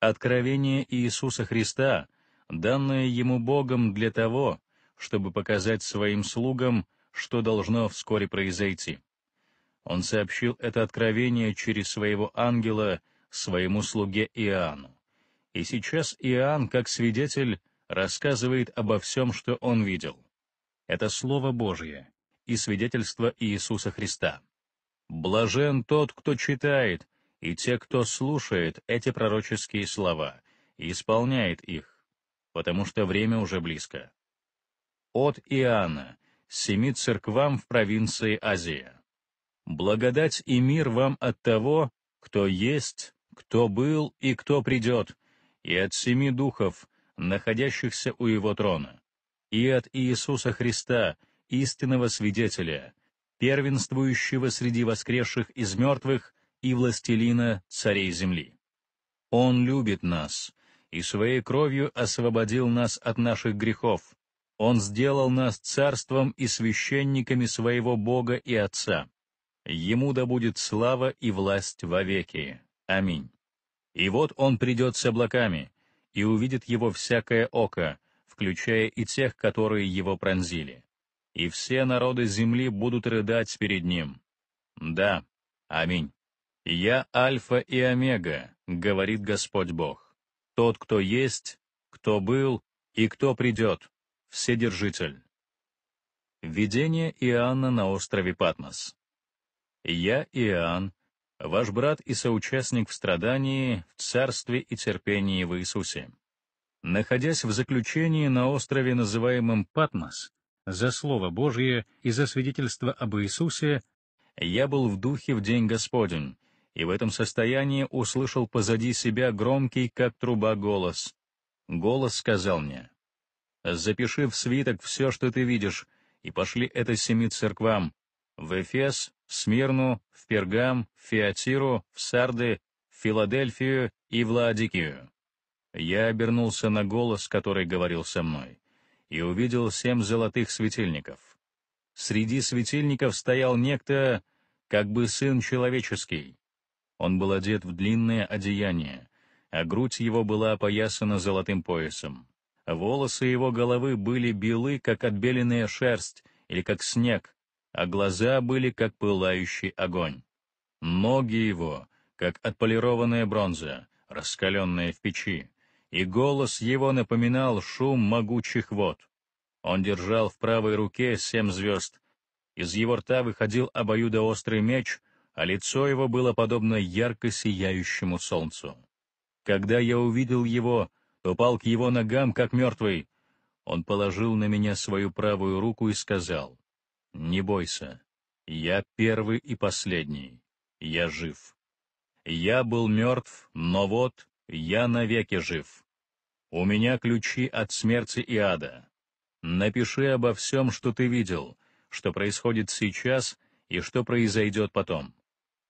Откровение Иисуса Христа, данное ему Богом для того, чтобы показать своим слугам, что должно вскоре произойти. Он сообщил это откровение через своего ангела своему слуге Иоанну. И сейчас Иоанн, как свидетель, рассказывает обо всем, что он видел. Это Слово Божье и свидетельство Иисуса Христа. «Блажен тот, кто читает, и те, кто слушает эти пророческие слова и исполняет их, потому что время уже близко. От Иоанна, семи церквам в провинции Азия. Благодать и мир вам от того, кто есть, кто был и кто придет, и от семи духов, находящихся у его трона, и от Иисуса Христа, истинного свидетеля, первенствующего среди воскресших из мертвых и властелина царей земли. Он любит нас и своей кровью освободил нас от наших грехов. Он сделал нас царством и священниками своего Бога и Отца. Ему да будет слава и власть вовеки. Аминь. И вот он придет с облаками, и увидит его всякое око, включая и тех, которые его пронзили. И все народы земли будут рыдать перед ним. Да. Аминь. «Я Альфа и Омега», — говорит Господь Бог. «Тот, кто есть, кто был и кто придет, Вседержитель». Видение Иоанна на острове Патмос. «Я Иоанн, ваш брат и соучастник в страдании, в царстве и терпении в Иисусе». Находясь в заключении на острове, называемом Патмос, за Слово Божие и за свидетельство об Иисусе, я был в духе в день Господень, и в этом состоянии услышал позади себя громкий, как труба, голос. Голос сказал мне, «Запиши в свиток все, что ты видишь, и пошли это семи церквам, в Эфес, в Смирну, в Пергам, в Фиатиру, в Сарды, в Филадельфию и в Ладикию. Я обернулся на голос, который говорил со мной, и увидел семь золотых светильников. Среди светильников стоял некто, как бы сын человеческий, он был одет в длинное одеяние, а грудь его была опоясана золотым поясом. Волосы его головы были белы, как отбеленная шерсть или как снег, а глаза были, как пылающий огонь. Ноги его, как отполированная бронза, раскаленная в печи, и голос его напоминал шум могучих вод. Он держал в правой руке семь звезд. Из его рта выходил обоюдоострый меч, а лицо его было подобно ярко сияющему солнцу. Когда я увидел его, то пал к его ногам, как мертвый. Он положил на меня свою правую руку и сказал, «Не бойся, я первый и последний, я жив. Я был мертв, но вот я навеки жив. У меня ключи от смерти и ада. Напиши обо всем, что ты видел, что происходит сейчас и что произойдет потом».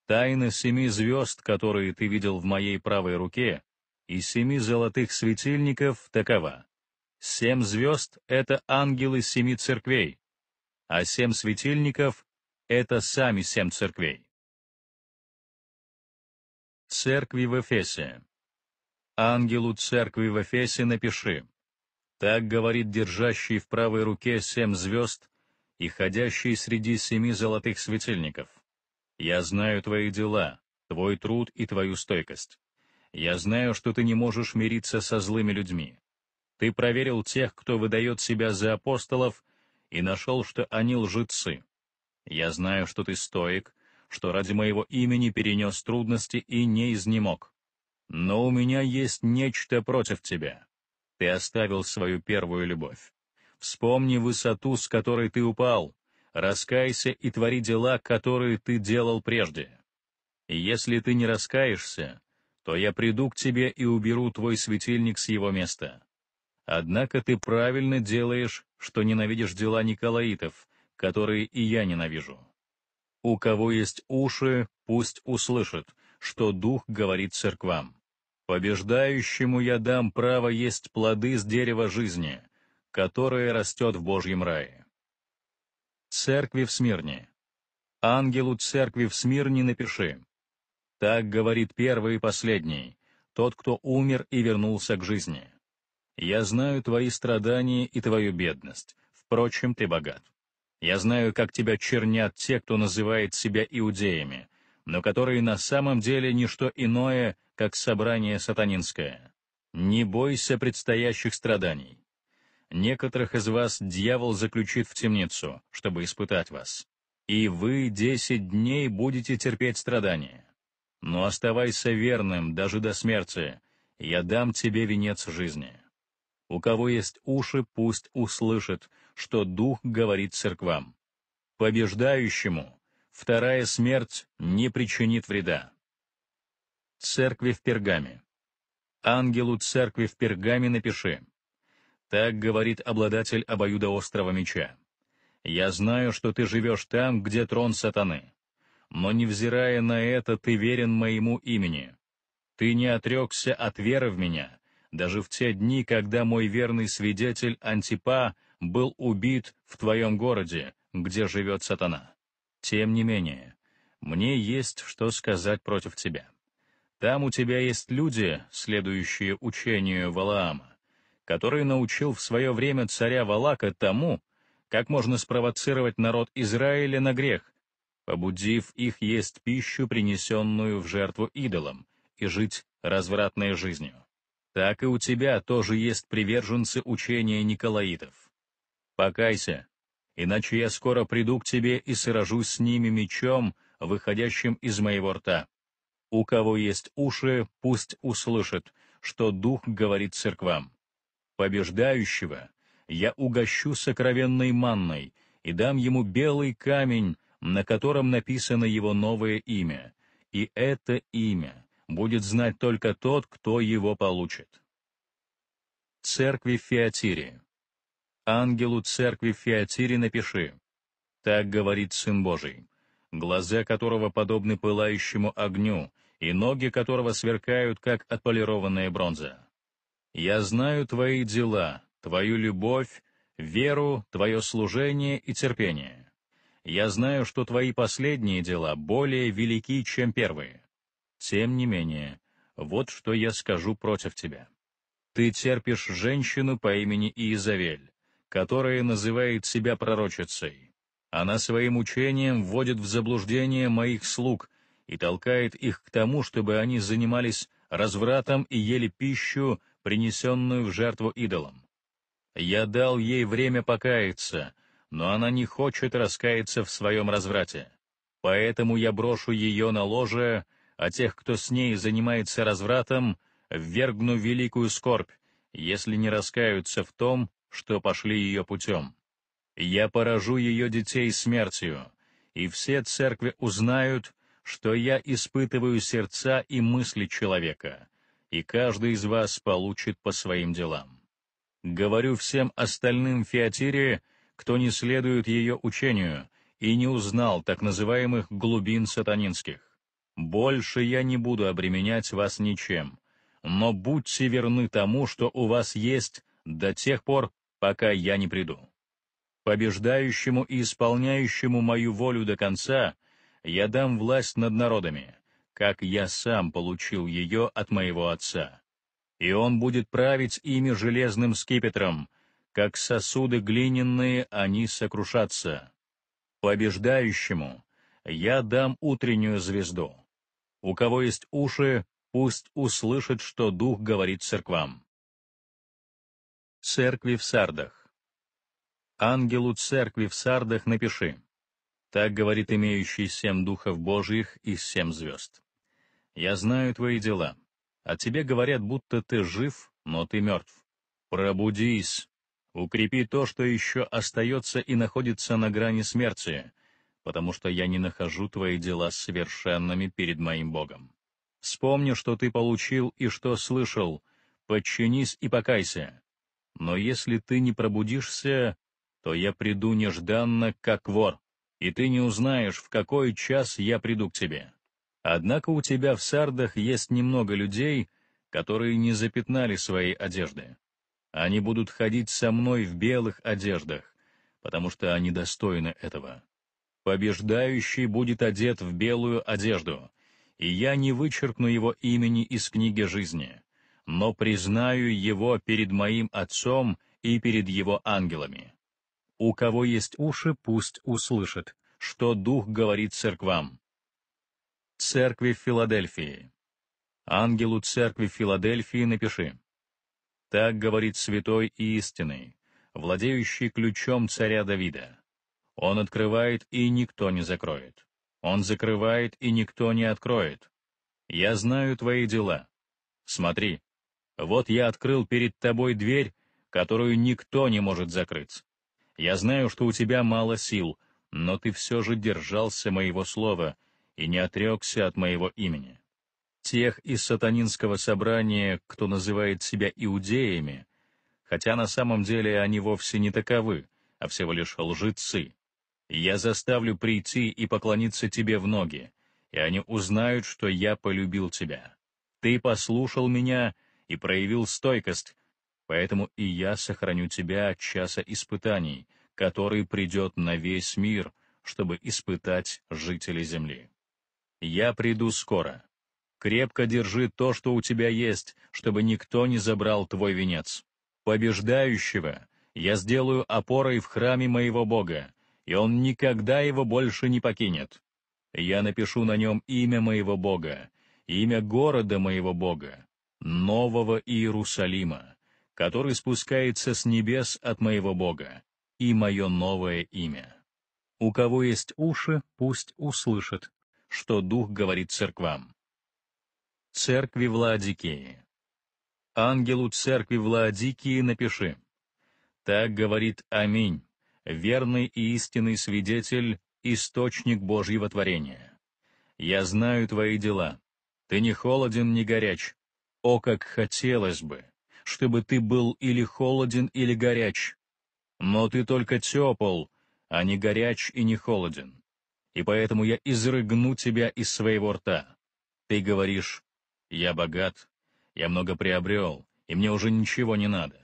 Тайна семи звезд, которые ты видел в моей правой руке, и семи золотых светильников такова. Семь звезд — это ангелы семи церквей, а семь светильников — это сами семь церквей. Церкви в Эфесе Ангелу церкви в Эфесе напиши. Так говорит держащий в правой руке семь звезд и ходящий среди семи золотых светильников. Я знаю твои дела, твой труд и твою стойкость. Я знаю, что ты не можешь мириться со злыми людьми. Ты проверил тех, кто выдает себя за апостолов, и нашел, что они лжецы. Я знаю, что ты стоик, что ради моего имени перенес трудности и не изнемог. Но у меня есть нечто против тебя. Ты оставил свою первую любовь. Вспомни высоту, с которой ты упал, раскайся и твори дела, которые ты делал прежде. Если ты не раскаешься, то я приду к тебе и уберу твой светильник с его места. Однако ты правильно делаешь, что ненавидишь дела Николаитов, которые и я ненавижу. У кого есть уши, пусть услышит, что Дух говорит церквам. Побеждающему я дам право есть плоды с дерева жизни, которое растет в Божьем рае церкви в Смирне. Ангелу церкви в Смирне напиши. Так говорит первый и последний, тот, кто умер и вернулся к жизни. Я знаю твои страдания и твою бедность, впрочем, ты богат. Я знаю, как тебя чернят те, кто называет себя иудеями, но которые на самом деле ничто иное, как собрание сатанинское. Не бойся предстоящих страданий. Некоторых из вас дьявол заключит в темницу, чтобы испытать вас. И вы десять дней будете терпеть страдания. Но оставайся верным даже до смерти, я дам тебе венец жизни. У кого есть уши, пусть услышит, что Дух говорит церквам. Побеждающему вторая смерть не причинит вреда. Церкви в Пергаме. Ангелу церкви в Пергаме напиши. Так говорит обладатель обоюдоострого меча. «Я знаю, что ты живешь там, где трон сатаны. Но невзирая на это, ты верен моему имени. Ты не отрекся от веры в меня, даже в те дни, когда мой верный свидетель Антипа был убит в твоем городе, где живет сатана. Тем не менее, мне есть что сказать против тебя. Там у тебя есть люди, следующие учению Валаама который научил в свое время царя Валака тому, как можно спровоцировать народ Израиля на грех, побудив их есть пищу, принесенную в жертву идолам, и жить развратной жизнью. Так и у тебя тоже есть приверженцы учения Николаитов. Покайся, иначе я скоро приду к тебе и сражусь с ними мечом, выходящим из моего рта. У кого есть уши, пусть услышит, что Дух говорит церквам. Побеждающего я угощу сокровенной манной и дам ему белый камень, на котором написано его новое имя. И это имя будет знать только тот, кто его получит. Церкви Феатири. Ангелу церкви Феатири напиши. Так говорит Сын Божий, глаза которого подобны пылающему огню, и ноги которого сверкают, как отполированная бронза. Я знаю твои дела, твою любовь, веру, твое служение и терпение. Я знаю, что твои последние дела более велики, чем первые. Тем не менее, вот что я скажу против тебя. Ты терпишь женщину по имени Иезавель, которая называет себя пророчицей. Она своим учением вводит в заблуждение моих слуг и толкает их к тому, чтобы они занимались развратом и ели пищу, принесенную в жертву идолам. Я дал ей время покаяться, но она не хочет раскаяться в своем разврате. Поэтому я брошу ее на ложе, а тех, кто с ней занимается развратом, ввергну великую скорбь, если не раскаются в том, что пошли ее путем. Я поражу ее детей смертью, и все церкви узнают, что я испытываю сердца и мысли человека, и каждый из вас получит по своим делам. Говорю всем остальным в кто не следует ее учению и не узнал так называемых глубин сатанинских. Больше я не буду обременять вас ничем, но будьте верны тому, что у вас есть до тех пор, пока я не приду. Побеждающему и исполняющему мою волю до конца я дам власть над народами, как я сам получил ее от моего отца. И он будет править ими железным скипетром, как сосуды глиняные они сокрушатся. Побеждающему я дам утреннюю звезду. У кого есть уши, пусть услышит, что Дух говорит церквам. Церкви в Сардах Ангелу церкви в Сардах напиши. Так говорит имеющий семь духов Божьих и семь звезд. Я знаю твои дела. О а тебе говорят, будто ты жив, но ты мертв. Пробудись. Укрепи то, что еще остается и находится на грани смерти, потому что я не нахожу твои дела совершенными перед моим Богом. Вспомни, что ты получил и что слышал, подчинись и покайся. Но если ты не пробудишься, то я приду нежданно, как вор, и ты не узнаешь, в какой час я приду к тебе. Однако у тебя в сардах есть немного людей, которые не запятнали свои одежды. Они будут ходить со мной в белых одеждах, потому что они достойны этого. Побеждающий будет одет в белую одежду, и я не вычеркну его имени из книги жизни, но признаю его перед моим отцом и перед его ангелами. У кого есть уши, пусть услышит, что Дух говорит церквам. Церкви Филадельфии. Ангелу Церкви Филадельфии напиши. Так говорит святой и истинный, владеющий ключом царя Давида. Он открывает, и никто не закроет. Он закрывает, и никто не откроет. Я знаю твои дела. Смотри, вот я открыл перед тобой дверь, которую никто не может закрыть. Я знаю, что у тебя мало сил, но ты все же держался моего слова — и не отрекся от моего имени. Тех из сатанинского собрания, кто называет себя иудеями, хотя на самом деле они вовсе не таковы, а всего лишь лжецы. Я заставлю прийти и поклониться тебе в ноги, и они узнают, что я полюбил тебя. Ты послушал меня и проявил стойкость, поэтому и я сохраню тебя от часа испытаний, который придет на весь мир, чтобы испытать жителей земли. Я приду скоро. Крепко держи то, что у тебя есть, чтобы никто не забрал твой венец. Побеждающего я сделаю опорой в храме моего Бога, и он никогда его больше не покинет. Я напишу на нем имя моего Бога, имя города моего Бога, нового Иерусалима, который спускается с небес от моего Бога, и мое новое имя. У кого есть уши, пусть услышит, что Дух говорит церквам. Церкви Владикии Ангелу церкви Владикии напиши. Так говорит Аминь, верный и истинный свидетель, источник Божьего творения. Я знаю твои дела. Ты не холоден, не горяч. О, как хотелось бы, чтобы ты был или холоден, или горяч. Но ты только тепл, а не горяч и не холоден и поэтому я изрыгну тебя из своего рта. Ты говоришь, я богат, я много приобрел, и мне уже ничего не надо.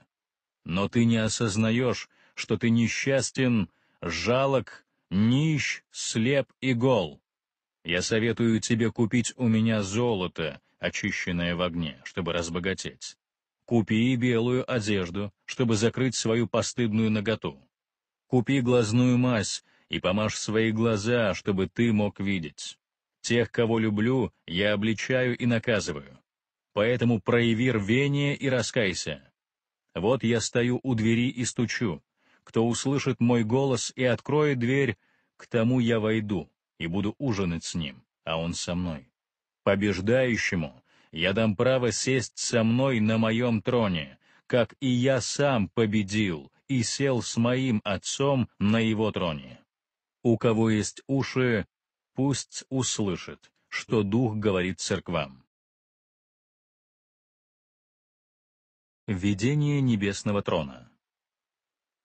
Но ты не осознаешь, что ты несчастен, жалок, нищ, слеп и гол. Я советую тебе купить у меня золото, очищенное в огне, чтобы разбогатеть. Купи белую одежду, чтобы закрыть свою постыдную наготу. Купи глазную мазь, и помажь свои глаза, чтобы ты мог видеть. Тех, кого люблю, я обличаю и наказываю. Поэтому прояви рвение и раскайся. Вот я стою у двери и стучу. Кто услышит мой голос и откроет дверь, к тому я войду и буду ужинать с ним, а он со мной. Побеждающему я дам право сесть со мной на моем троне, как и я сам победил и сел с моим отцом на его троне. У кого есть уши, пусть услышит, что Дух говорит церквам. Видение небесного трона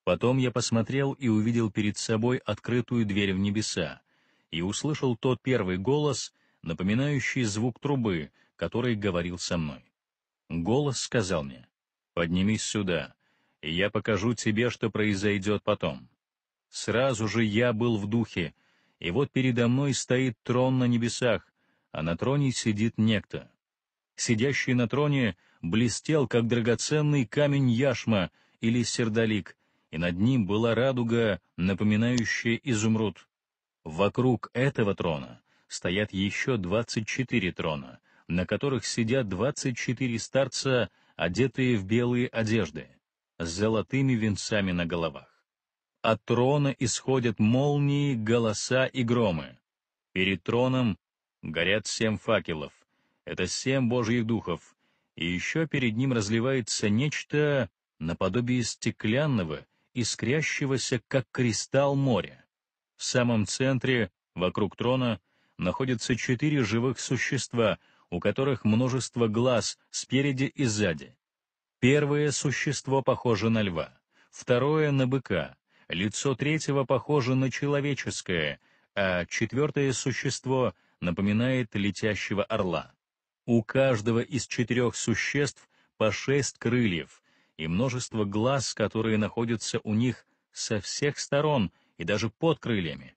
Потом я посмотрел и увидел перед собой открытую дверь в небеса, и услышал тот первый голос, напоминающий звук трубы, который говорил со мной. Голос сказал мне, «Поднимись сюда, и я покажу тебе, что произойдет потом». Сразу же я был в духе, и вот передо мной стоит трон на небесах, а на троне сидит некто. Сидящий на троне блестел, как драгоценный камень яшма или сердолик, и над ним была радуга, напоминающая изумруд. Вокруг этого трона стоят еще двадцать четыре трона, на которых сидят двадцать четыре старца, одетые в белые одежды, с золотыми венцами на головах. От трона исходят молнии, голоса и громы. Перед троном горят семь факелов. Это семь божьих духов. И еще перед ним разливается нечто наподобие стеклянного, искрящегося, как кристалл моря. В самом центре, вокруг трона, находятся четыре живых существа, у которых множество глаз спереди и сзади. Первое существо похоже на льва, второе — на быка, Лицо третьего похоже на человеческое, а четвертое существо напоминает летящего орла. У каждого из четырех существ по шесть крыльев и множество глаз, которые находятся у них со всех сторон и даже под крыльями.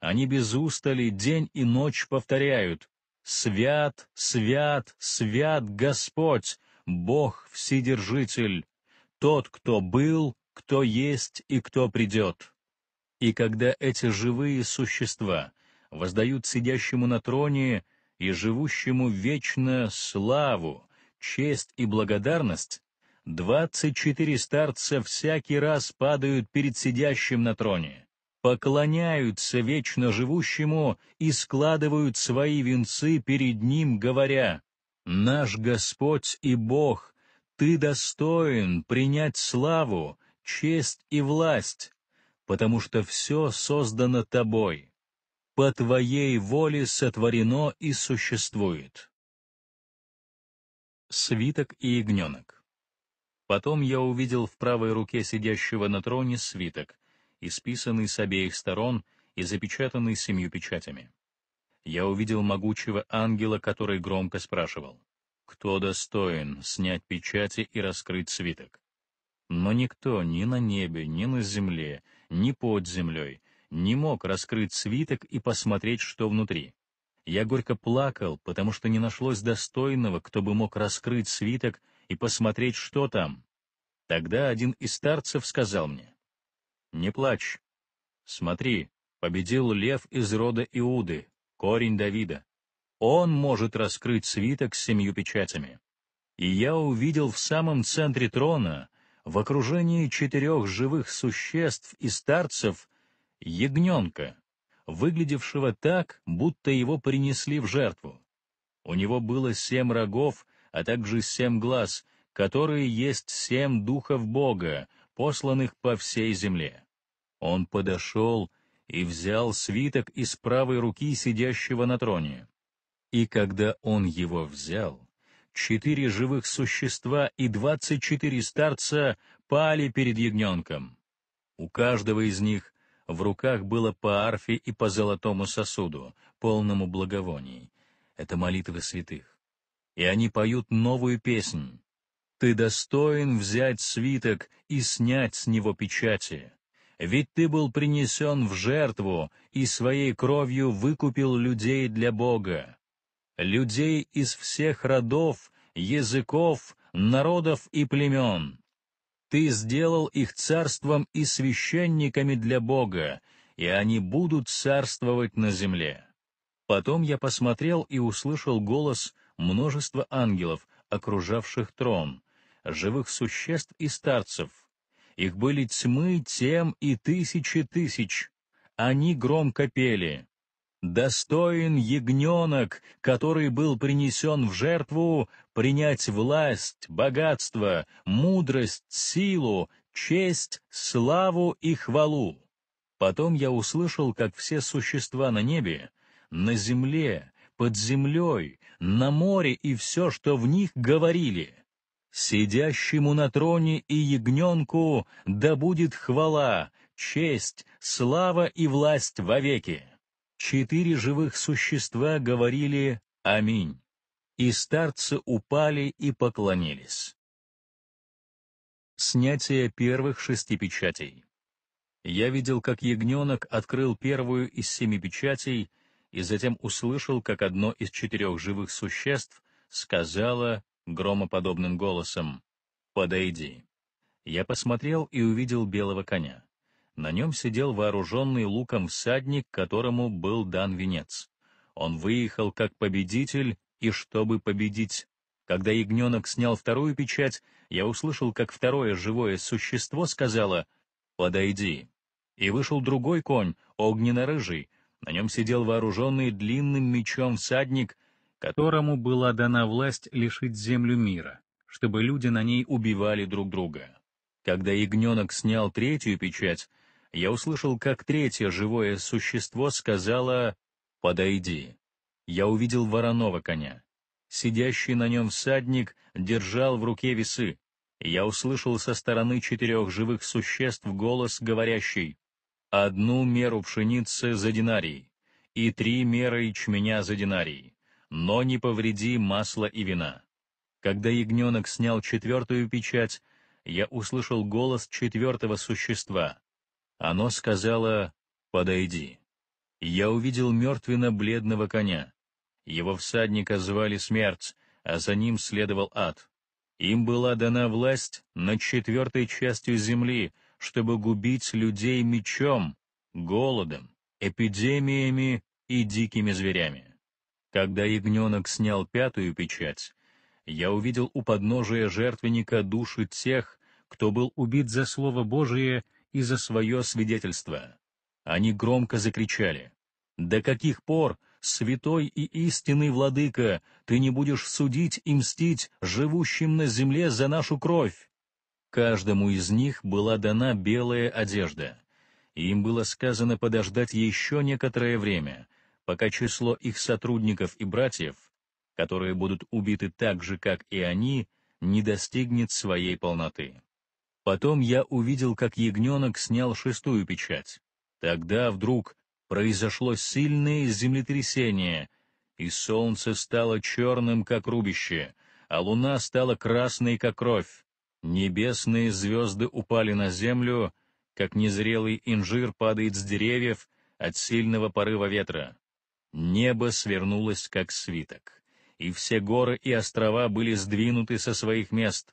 Они без устали день и ночь повторяют «Свят, свят, свят Господь, Бог Вседержитель, тот, кто был, кто есть и кто придет. И когда эти живые существа воздают сидящему на троне и живущему вечно славу, честь и благодарность, двадцать четыре старца всякий раз падают перед сидящим на троне, поклоняются вечно живущему и складывают свои венцы перед ним, говоря, «Наш Господь и Бог, Ты достоин принять славу, честь и власть, потому что все создано тобой. По твоей воле сотворено и существует. Свиток и ягненок. Потом я увидел в правой руке сидящего на троне свиток, исписанный с обеих сторон и запечатанный семью печатями. Я увидел могучего ангела, который громко спрашивал, «Кто достоин снять печати и раскрыть свиток?» Но никто ни на небе, ни на земле, ни под землей не мог раскрыть свиток и посмотреть, что внутри. Я горько плакал, потому что не нашлось достойного, кто бы мог раскрыть свиток и посмотреть, что там. Тогда один из старцев сказал мне, «Не плачь. Смотри, победил лев из рода Иуды, корень Давида. Он может раскрыть свиток с семью печатями». И я увидел в самом центре трона в окружении четырех живых существ и старцев ягненка, выглядевшего так, будто его принесли в жертву. У него было семь рогов, а также семь глаз, которые есть семь духов Бога, посланных по всей земле. Он подошел и взял свиток из правой руки сидящего на троне. И когда он его взял, четыре живых существа и двадцать четыре старца пали перед ягненком. У каждого из них в руках было по арфе и по золотому сосуду, полному благовоний. Это молитвы святых. И они поют новую песнь. «Ты достоин взять свиток и снять с него печати, ведь ты был принесен в жертву и своей кровью выкупил людей для Бога людей из всех родов, языков, народов и племен. Ты сделал их царством и священниками для Бога, и они будут царствовать на земле». Потом я посмотрел и услышал голос множества ангелов, окружавших трон, живых существ и старцев. Их были тьмы, тем и тысячи тысяч. Они громко пели Достоин ягненок, который был принесен в жертву, принять власть, богатство, мудрость, силу, честь, славу и хвалу. Потом я услышал, как все существа на небе, на земле, под землей, на море и все, что в них говорили. Сидящему на троне и ягненку да будет хвала, честь, слава и власть вовеки четыре живых существа говорили «Аминь», и старцы упали и поклонились. Снятие первых шести печатей Я видел, как ягненок открыл первую из семи печатей и затем услышал, как одно из четырех живых существ сказала громоподобным голосом «Подойди». Я посмотрел и увидел белого коня. На нем сидел вооруженный луком всадник, которому был дан венец. Он выехал как победитель и чтобы победить. Когда ягненок снял вторую печать, я услышал, как второе живое существо сказала «Подойди». И вышел другой конь, огненно-рыжий. На нем сидел вооруженный длинным мечом всадник, которому была дана власть лишить землю мира, чтобы люди на ней убивали друг друга. Когда ягненок снял третью печать, я услышал, как третье живое существо сказала «Подойди». Я увидел вороного коня. Сидящий на нем всадник держал в руке весы. Я услышал со стороны четырех живых существ голос, говорящий «Одну меру пшеницы за динарий и три меры ячменя за динарий, но не повреди масла и вина». Когда ягненок снял четвертую печать, я услышал голос четвертого существа оно сказала «Подойди». Я увидел мертвенно-бледного коня. Его всадника звали Смерть, а за ним следовал ад. Им была дана власть над четвертой частью земли, чтобы губить людей мечом, голодом, эпидемиями и дикими зверями. Когда ягненок снял пятую печать, я увидел у подножия жертвенника души тех, кто был убит за Слово Божие — и за свое свидетельство. Они громко закричали. «До каких пор, святой и истинный владыка, ты не будешь судить и мстить живущим на земле за нашу кровь?» Каждому из них была дана белая одежда. Им было сказано подождать еще некоторое время, пока число их сотрудников и братьев, которые будут убиты так же, как и они, не достигнет своей полноты. Потом я увидел, как ягненок снял шестую печать. Тогда вдруг произошло сильное землетрясение, и солнце стало черным, как рубище, а луна стала красной, как кровь. Небесные звезды упали на землю, как незрелый инжир падает с деревьев от сильного порыва ветра. Небо свернулось, как свиток, и все горы и острова были сдвинуты со своих мест.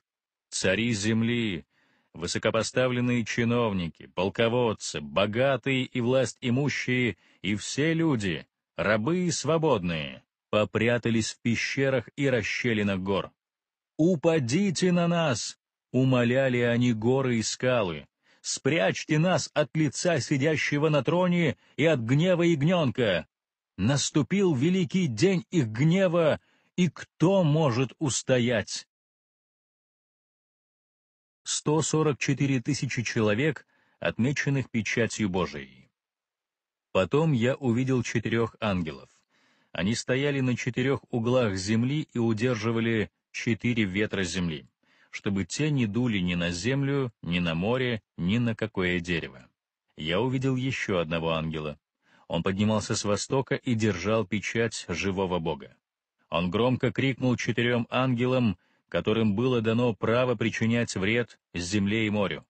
Цари земли, высокопоставленные чиновники, полководцы, богатые и власть имущие, и все люди, рабы и свободные, попрятались в пещерах и расщелинах гор. «Упадите на нас!» — умоляли они горы и скалы. «Спрячьте нас от лица сидящего на троне и от гнева ягненка! Наступил великий день их гнева, и кто может устоять?» 144 тысячи человек, отмеченных печатью Божией. Потом я увидел четырех ангелов. Они стояли на четырех углах земли и удерживали четыре ветра земли, чтобы те не дули ни на землю, ни на море, ни на какое дерево. Я увидел еще одного ангела. Он поднимался с востока и держал печать живого Бога. Он громко крикнул четырем ангелам — которым было дано право причинять вред земле и морю.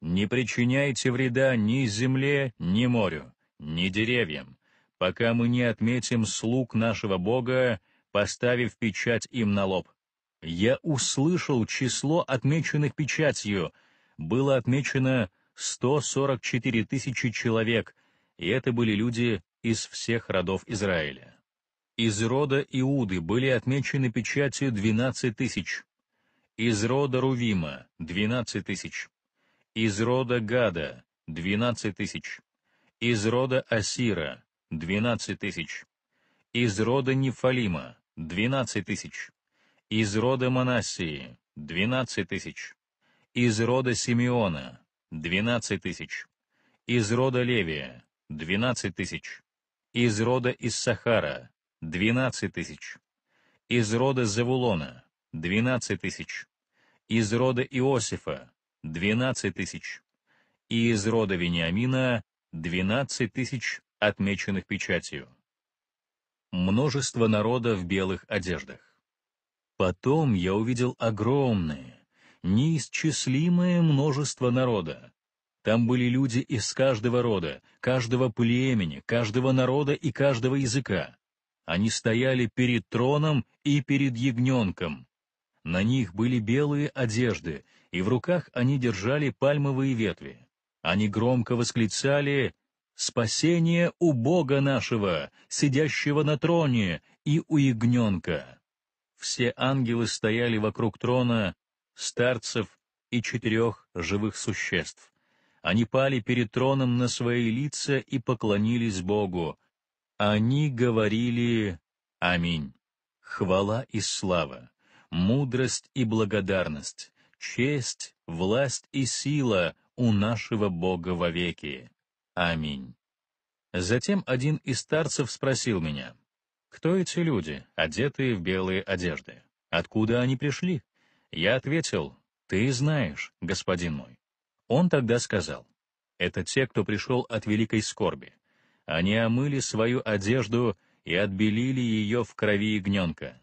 Не причиняйте вреда ни земле, ни морю, ни деревьям, пока мы не отметим слуг нашего Бога, поставив печать им на лоб. Я услышал число отмеченных печатью. Было отмечено 144 тысячи человек, и это были люди из всех родов Израиля. Из рода Иуды были отмечены печатью 12 тысяч, из рода Рувима — 12 тысяч. Из рода Гада — 12 тысяч. Из рода Асира — 12 тысяч. Из рода Нефалима — 12 тысяч. Из рода Манасии — 12 тысяч. Из рода Симеона — 12 тысяч. Из рода Левия — 12 тысяч. Из рода Иссахара — 12 тысяч. Из рода Завулона —— 12 тысяч. Из рода Иосифа — 12 тысяч. И из рода Вениамина — 12 тысяч, отмеченных печатью. Множество народа в белых одеждах. Потом я увидел огромное, неисчислимое множество народа. Там были люди из каждого рода, каждого племени, каждого народа и каждого языка. Они стояли перед троном и перед ягненком, на них были белые одежды, и в руках они держали пальмовые ветви. Они громко восклицали «Спасение у Бога нашего, сидящего на троне, и у ягненка!» Все ангелы стояли вокруг трона, старцев и четырех живых существ. Они пали перед троном на свои лица и поклонились Богу. Они говорили «Аминь». Хвала и слава мудрость и благодарность, честь, власть и сила у нашего Бога вовеки. Аминь. Затем один из старцев спросил меня, «Кто эти люди, одетые в белые одежды? Откуда они пришли?» Я ответил, «Ты знаешь, господин мой». Он тогда сказал, «Это те, кто пришел от великой скорби. Они омыли свою одежду и отбелили ее в крови ягненка.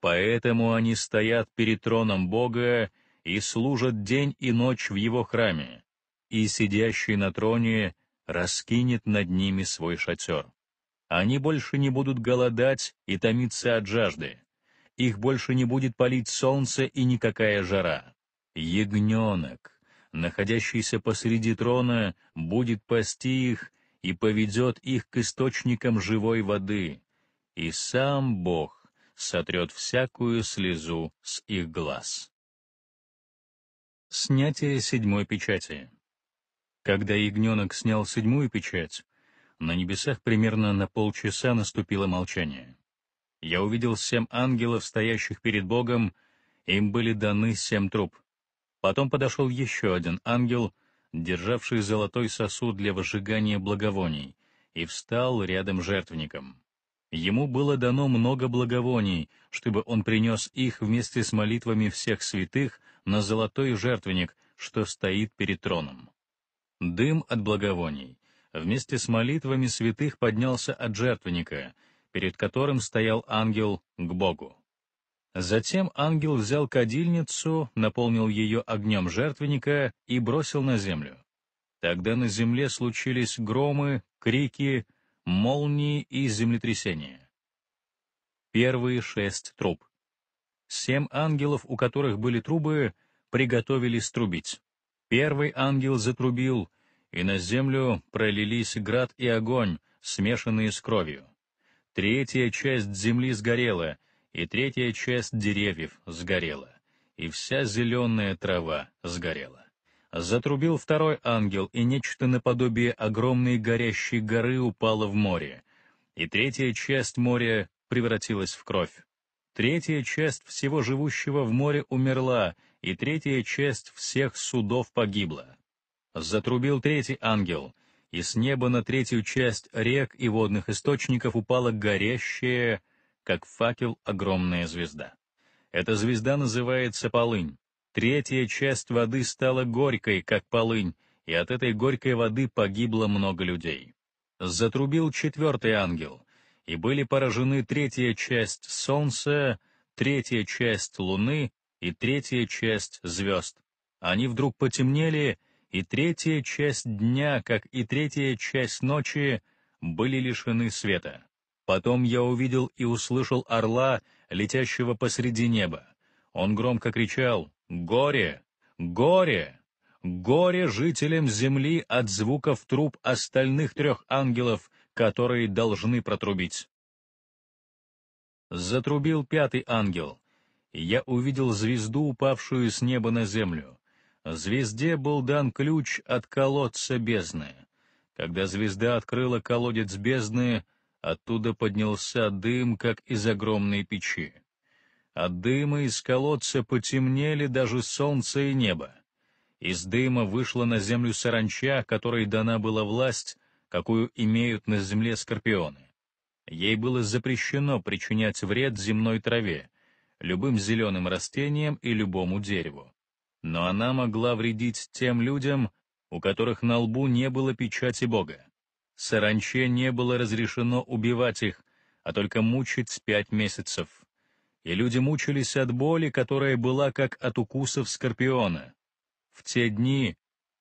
Поэтому они стоят перед троном Бога и служат день и ночь в его храме, и сидящий на троне раскинет над ними свой шатер. Они больше не будут голодать и томиться от жажды. Их больше не будет палить солнце и никакая жара. Ягненок, находящийся посреди трона, будет пасти их и поведет их к источникам живой воды. И сам Бог сотрет всякую слезу с их глаз. Снятие седьмой печати Когда ягненок снял седьмую печать, на небесах примерно на полчаса наступило молчание. Я увидел семь ангелов, стоящих перед Богом, им были даны семь труб. Потом подошел еще один ангел, державший золотой сосуд для выжигания благовоний, и встал рядом жертвенником. Ему было дано много благовоний, чтобы он принес их вместе с молитвами всех святых на золотой жертвенник, что стоит перед троном. Дым от благовоний вместе с молитвами святых поднялся от жертвенника, перед которым стоял ангел к Богу. Затем ангел взял кадильницу, наполнил ее огнем жертвенника и бросил на землю. Тогда на земле случились громы, крики, молнии и землетрясения. Первые шесть труб. Семь ангелов, у которых были трубы, приготовили струбить. Первый ангел затрубил, и на землю пролились град и огонь, смешанные с кровью. Третья часть земли сгорела, и третья часть деревьев сгорела, и вся зеленая трава сгорела. Затрубил второй ангел, и нечто наподобие огромной горящей горы упало в море. И третья часть моря превратилась в кровь. Третья часть всего живущего в море умерла, и третья часть всех судов погибла. Затрубил третий ангел, и с неба на третью часть рек и водных источников упала горящая, как факел, огромная звезда. Эта звезда называется Полынь. Третья часть воды стала горькой, как полынь, и от этой горькой воды погибло много людей. Затрубил четвертый ангел, и были поражены третья часть солнца, третья часть луны и третья часть звезд. Они вдруг потемнели, и третья часть дня, как и третья часть ночи, были лишены света. Потом я увидел и услышал орла, летящего посреди неба. Он громко кричал Горе! Горе! Горе жителям земли от звуков труб остальных трех ангелов, которые должны протрубить. Затрубил пятый ангел. Я увидел звезду, упавшую с неба на землю. Звезде был дан ключ от колодца бездны. Когда звезда открыла колодец бездны, оттуда поднялся дым, как из огромной печи. От дыма из колодца потемнели даже солнце и небо. Из дыма вышла на землю саранча, которой дана была власть, какую имеют на земле скорпионы. Ей было запрещено причинять вред земной траве, любым зеленым растениям и любому дереву. Но она могла вредить тем людям, у которых на лбу не было печати Бога. Саранче не было разрешено убивать их, а только мучить пять месяцев и люди мучились от боли, которая была как от укусов скорпиона. В те дни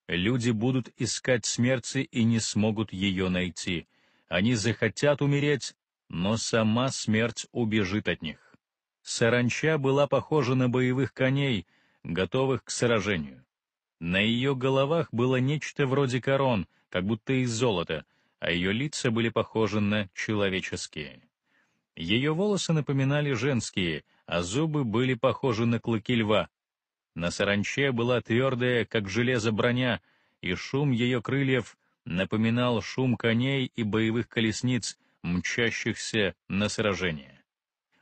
люди будут искать смерти и не смогут ее найти. Они захотят умереть, но сама смерть убежит от них. Саранча была похожа на боевых коней, готовых к сражению. На ее головах было нечто вроде корон, как будто из золота, а ее лица были похожи на человеческие. Ее волосы напоминали женские, а зубы были похожи на клыки льва. На саранче была твердая, как железо, броня, и шум ее крыльев напоминал шум коней и боевых колесниц, мчащихся на сражение.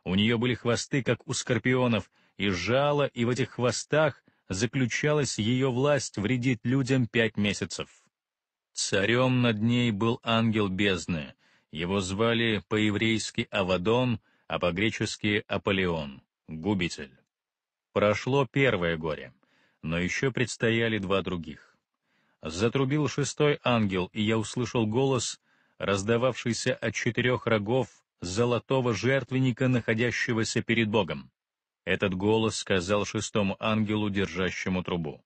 У нее были хвосты, как у скорпионов, и жало, и в этих хвостах заключалась ее власть вредить людям пять месяцев. Царем над ней был ангел бездны, его звали по-еврейски Авадон, а по-гречески Аполеон, губитель. Прошло первое горе, но еще предстояли два других. Затрубил шестой ангел, и я услышал голос, раздававшийся от четырех рогов золотого жертвенника, находящегося перед Богом. Этот голос сказал шестому ангелу, держащему трубу.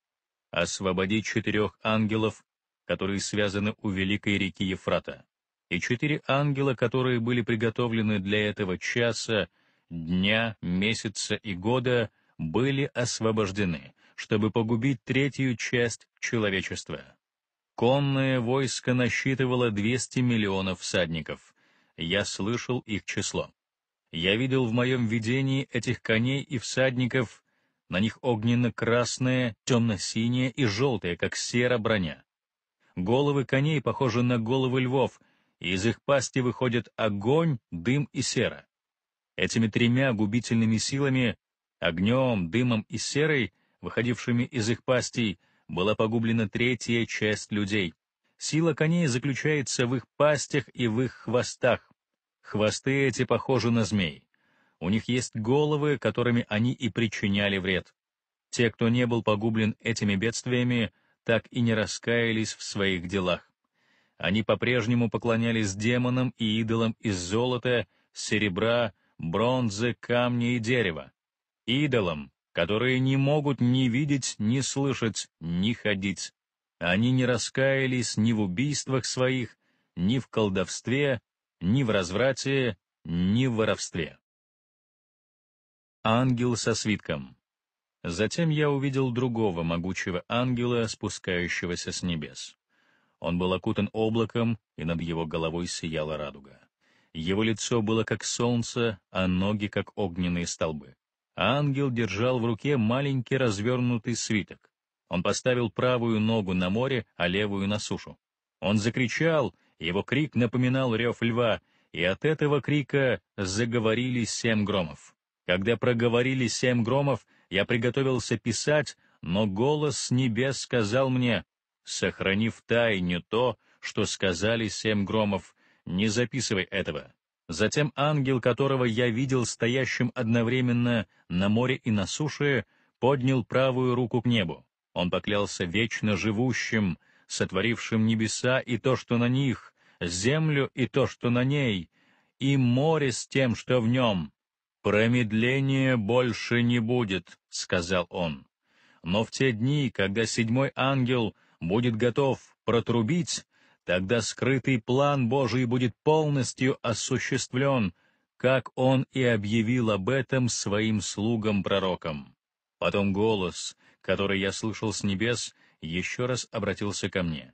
«Освободи четырех ангелов, которые связаны у великой реки Ефрата и четыре ангела, которые были приготовлены для этого часа, дня, месяца и года, были освобождены, чтобы погубить третью часть человечества. Конное войско насчитывало 200 миллионов всадников. Я слышал их число. Я видел в моем видении этих коней и всадников, на них огненно-красная, темно-синяя и желтая, как сера броня. Головы коней похожи на головы львов — и из их пасти выходят огонь, дым и сера. Этими тремя губительными силами, огнем, дымом и серой, выходившими из их пастей, была погублена третья часть людей. Сила коней заключается в их пастях и в их хвостах. Хвосты эти похожи на змей. У них есть головы, которыми они и причиняли вред. Те, кто не был погублен этими бедствиями, так и не раскаялись в своих делах. Они по-прежнему поклонялись демонам и идолам из золота, серебра, бронзы, камня и дерева. Идолам, которые не могут ни видеть, ни слышать, ни ходить. Они не раскаялись ни в убийствах своих, ни в колдовстве, ни в разврате, ни в воровстве. Ангел со свитком. Затем я увидел другого могучего ангела, спускающегося с небес. Он был окутан облаком, и над его головой сияла радуга. Его лицо было как солнце, а ноги как огненные столбы. А ангел держал в руке маленький развернутый свиток. Он поставил правую ногу на море, а левую на сушу. Он закричал, его крик напоминал рев льва, и от этого крика заговорили семь громов. Когда проговорили семь громов, я приготовился писать, но голос с небес сказал мне сохранив в тайне то, что сказали семь громов, не записывай этого. Затем ангел, которого я видел стоящим одновременно на море и на суше, поднял правую руку к небу. Он поклялся вечно живущим, сотворившим небеса и то, что на них, землю и то, что на ней, и море с тем, что в нем. «Промедления больше не будет», — сказал он. Но в те дни, когда седьмой ангел — будет готов протрубить, тогда скрытый план Божий будет полностью осуществлен, как он и объявил об этом своим слугам-пророкам. Потом голос, который я слышал с небес, еще раз обратился ко мне.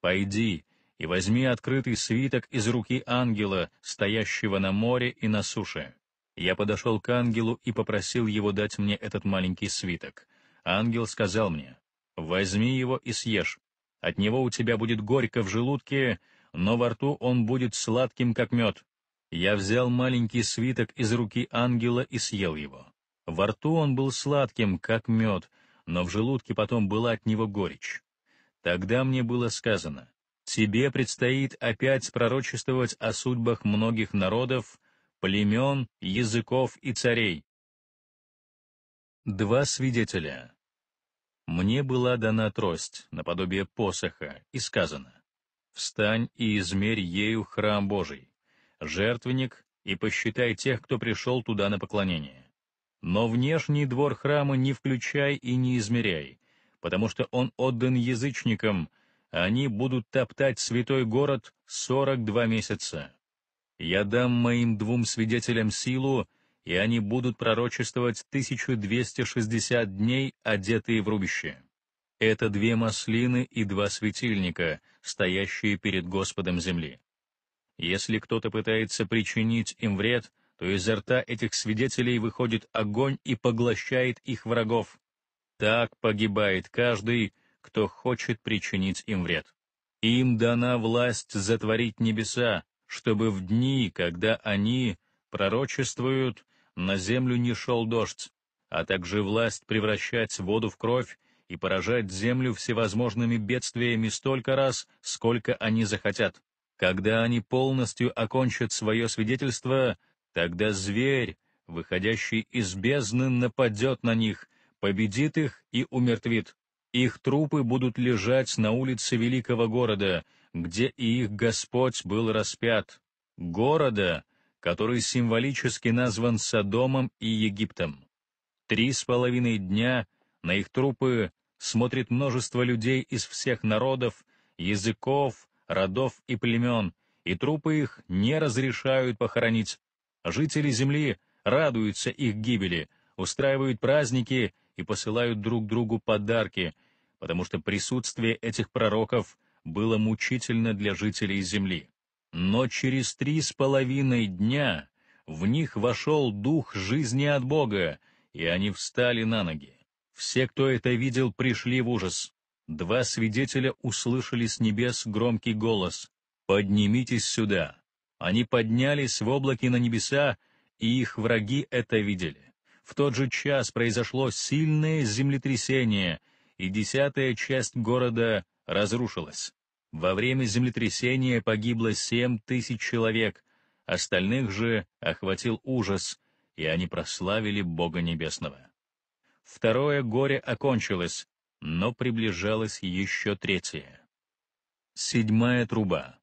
«Пойди и возьми открытый свиток из руки ангела, стоящего на море и на суше». Я подошел к ангелу и попросил его дать мне этот маленький свиток. Ангел сказал мне, Возьми его и съешь. От него у тебя будет горько в желудке, но во рту он будет сладким, как мед. Я взял маленький свиток из руки ангела и съел его. Во рту он был сладким, как мед, но в желудке потом была от него горечь. Тогда мне было сказано, «Тебе предстоит опять пророчествовать о судьбах многих народов, племен, языков и царей». Два свидетеля мне была дана трость, наподобие посоха, и сказано, «Встань и измерь ею храм Божий, жертвенник, и посчитай тех, кто пришел туда на поклонение. Но внешний двор храма не включай и не измеряй, потому что он отдан язычникам, а они будут топтать святой город сорок два месяца. Я дам моим двум свидетелям силу, и они будут пророчествовать 1260 дней, одетые в рубище. Это две маслины и два светильника, стоящие перед Господом земли. Если кто-то пытается причинить им вред, то изо рта этих свидетелей выходит огонь и поглощает их врагов. Так погибает каждый, кто хочет причинить им вред. Им дана власть затворить небеса, чтобы в дни, когда они пророчествуют, на землю не шел дождь, а также власть превращать воду в кровь и поражать землю всевозможными бедствиями столько раз, сколько они захотят. Когда они полностью окончат свое свидетельство, тогда зверь, выходящий из бездны, нападет на них, победит их и умертвит. Их трупы будут лежать на улице великого города, где и их Господь был распят. Города, который символически назван Содомом и Египтом. Три с половиной дня на их трупы смотрит множество людей из всех народов, языков, родов и племен, и трупы их не разрешают похоронить. Жители земли радуются их гибели, устраивают праздники и посылают друг другу подарки, потому что присутствие этих пророков было мучительно для жителей земли. Но через три с половиной дня в них вошел дух жизни от Бога, и они встали на ноги. Все, кто это видел, пришли в ужас. Два свидетеля услышали с небес громкий голос «Поднимитесь сюда». Они поднялись в облаки на небеса, и их враги это видели. В тот же час произошло сильное землетрясение, и десятая часть города разрушилась. Во время землетрясения погибло семь тысяч человек, остальных же охватил ужас, и они прославили Бога Небесного. Второе горе окончилось, но приближалось еще третье. Седьмая труба.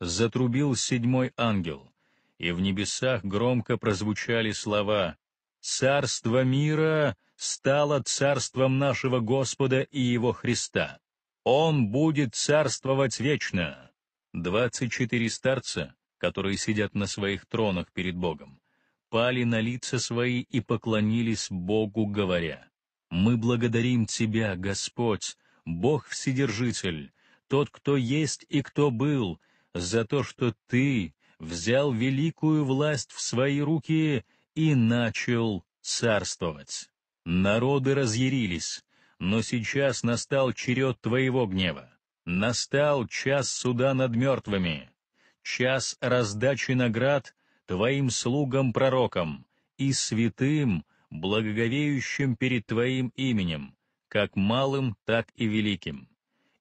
Затрубил седьмой ангел, и в небесах громко прозвучали слова «Царство мира стало царством нашего Господа и Его Христа». Он будет царствовать вечно. Двадцать четыре старца, которые сидят на своих тронах перед Богом, пали на лица свои и поклонились Богу, говоря, «Мы благодарим Тебя, Господь, Бог Вседержитель, Тот, кто есть и кто был, за то, что Ты взял великую власть в свои руки и начал царствовать». Народы разъярились, но сейчас настал черед твоего гнева. Настал час суда над мертвыми, час раздачи наград твоим слугам-пророкам и святым, благоговеющим перед твоим именем, как малым, так и великим,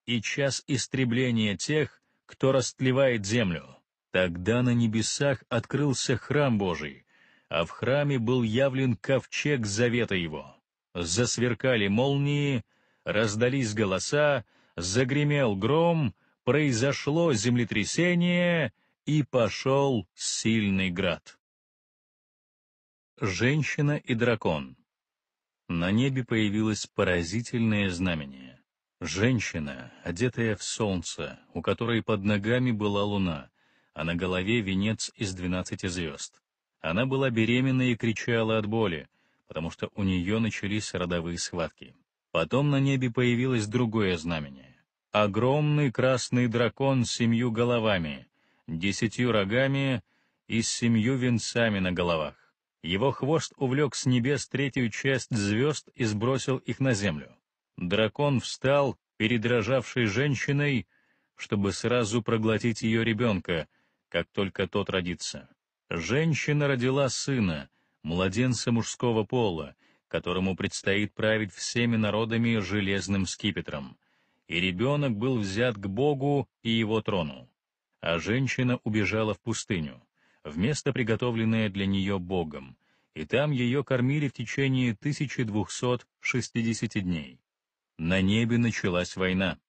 и час истребления тех, кто растлевает землю. Тогда на небесах открылся храм Божий, а в храме был явлен ковчег завета его засверкали молнии, раздались голоса, загремел гром, произошло землетрясение и пошел сильный град. Женщина и дракон. На небе появилось поразительное знамение. Женщина, одетая в солнце, у которой под ногами была луна, а на голове венец из двенадцати звезд. Она была беременна и кричала от боли — потому что у нее начались родовые схватки. Потом на небе появилось другое знамение. Огромный красный дракон с семью головами, десятью рогами и с семью венцами на головах. Его хвост увлек с небес третью часть звезд и сбросил их на землю. Дракон встал перед рожавшей женщиной, чтобы сразу проглотить ее ребенка, как только тот родится. Женщина родила сына — младенца мужского пола, которому предстоит править всеми народами железным скипетром. И ребенок был взят к Богу и его трону. А женщина убежала в пустыню, в место, приготовленное для нее Богом, и там ее кормили в течение 1260 дней. На небе началась война.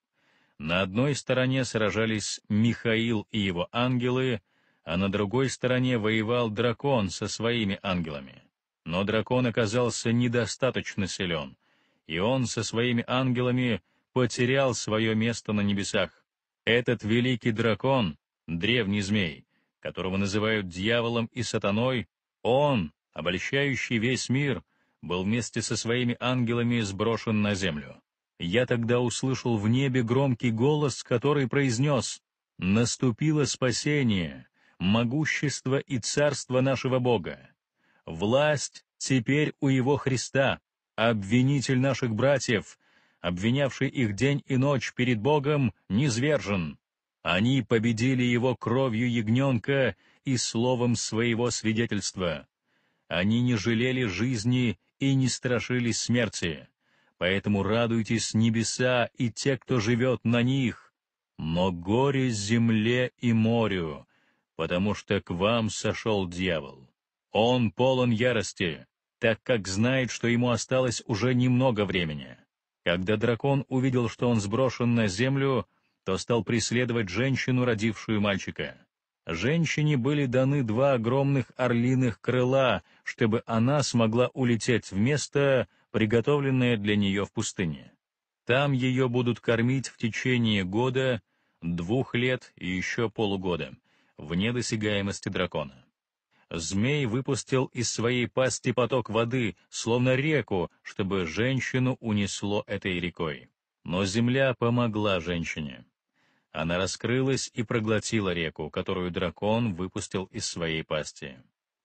На одной стороне сражались Михаил и его ангелы, а на другой стороне воевал дракон со своими ангелами. Но дракон оказался недостаточно силен, и он со своими ангелами потерял свое место на небесах. Этот великий дракон, древний змей, которого называют дьяволом и сатаной, он, обольщающий весь мир, был вместе со своими ангелами сброшен на землю. Я тогда услышал в небе громкий голос, который произнес «Наступило спасение, могущество и царство нашего Бога. Власть теперь у Его Христа, обвинитель наших братьев, обвинявший их день и ночь перед Богом, низвержен. Они победили его кровью ягненка и словом своего свидетельства. Они не жалели жизни и не страшились смерти. Поэтому радуйтесь небеса и те, кто живет на них. Но горе земле и морю, потому что к вам сошел дьявол. Он полон ярости, так как знает, что ему осталось уже немного времени. Когда дракон увидел, что он сброшен на землю, то стал преследовать женщину, родившую мальчика. Женщине были даны два огромных орлиных крыла, чтобы она смогла улететь в место, приготовленное для нее в пустыне. Там ее будут кормить в течение года, двух лет и еще полугода, вне досягаемости дракона. Змей выпустил из своей пасти поток воды, словно реку, чтобы женщину унесло этой рекой. Но земля помогла женщине. Она раскрылась и проглотила реку, которую дракон выпустил из своей пасти.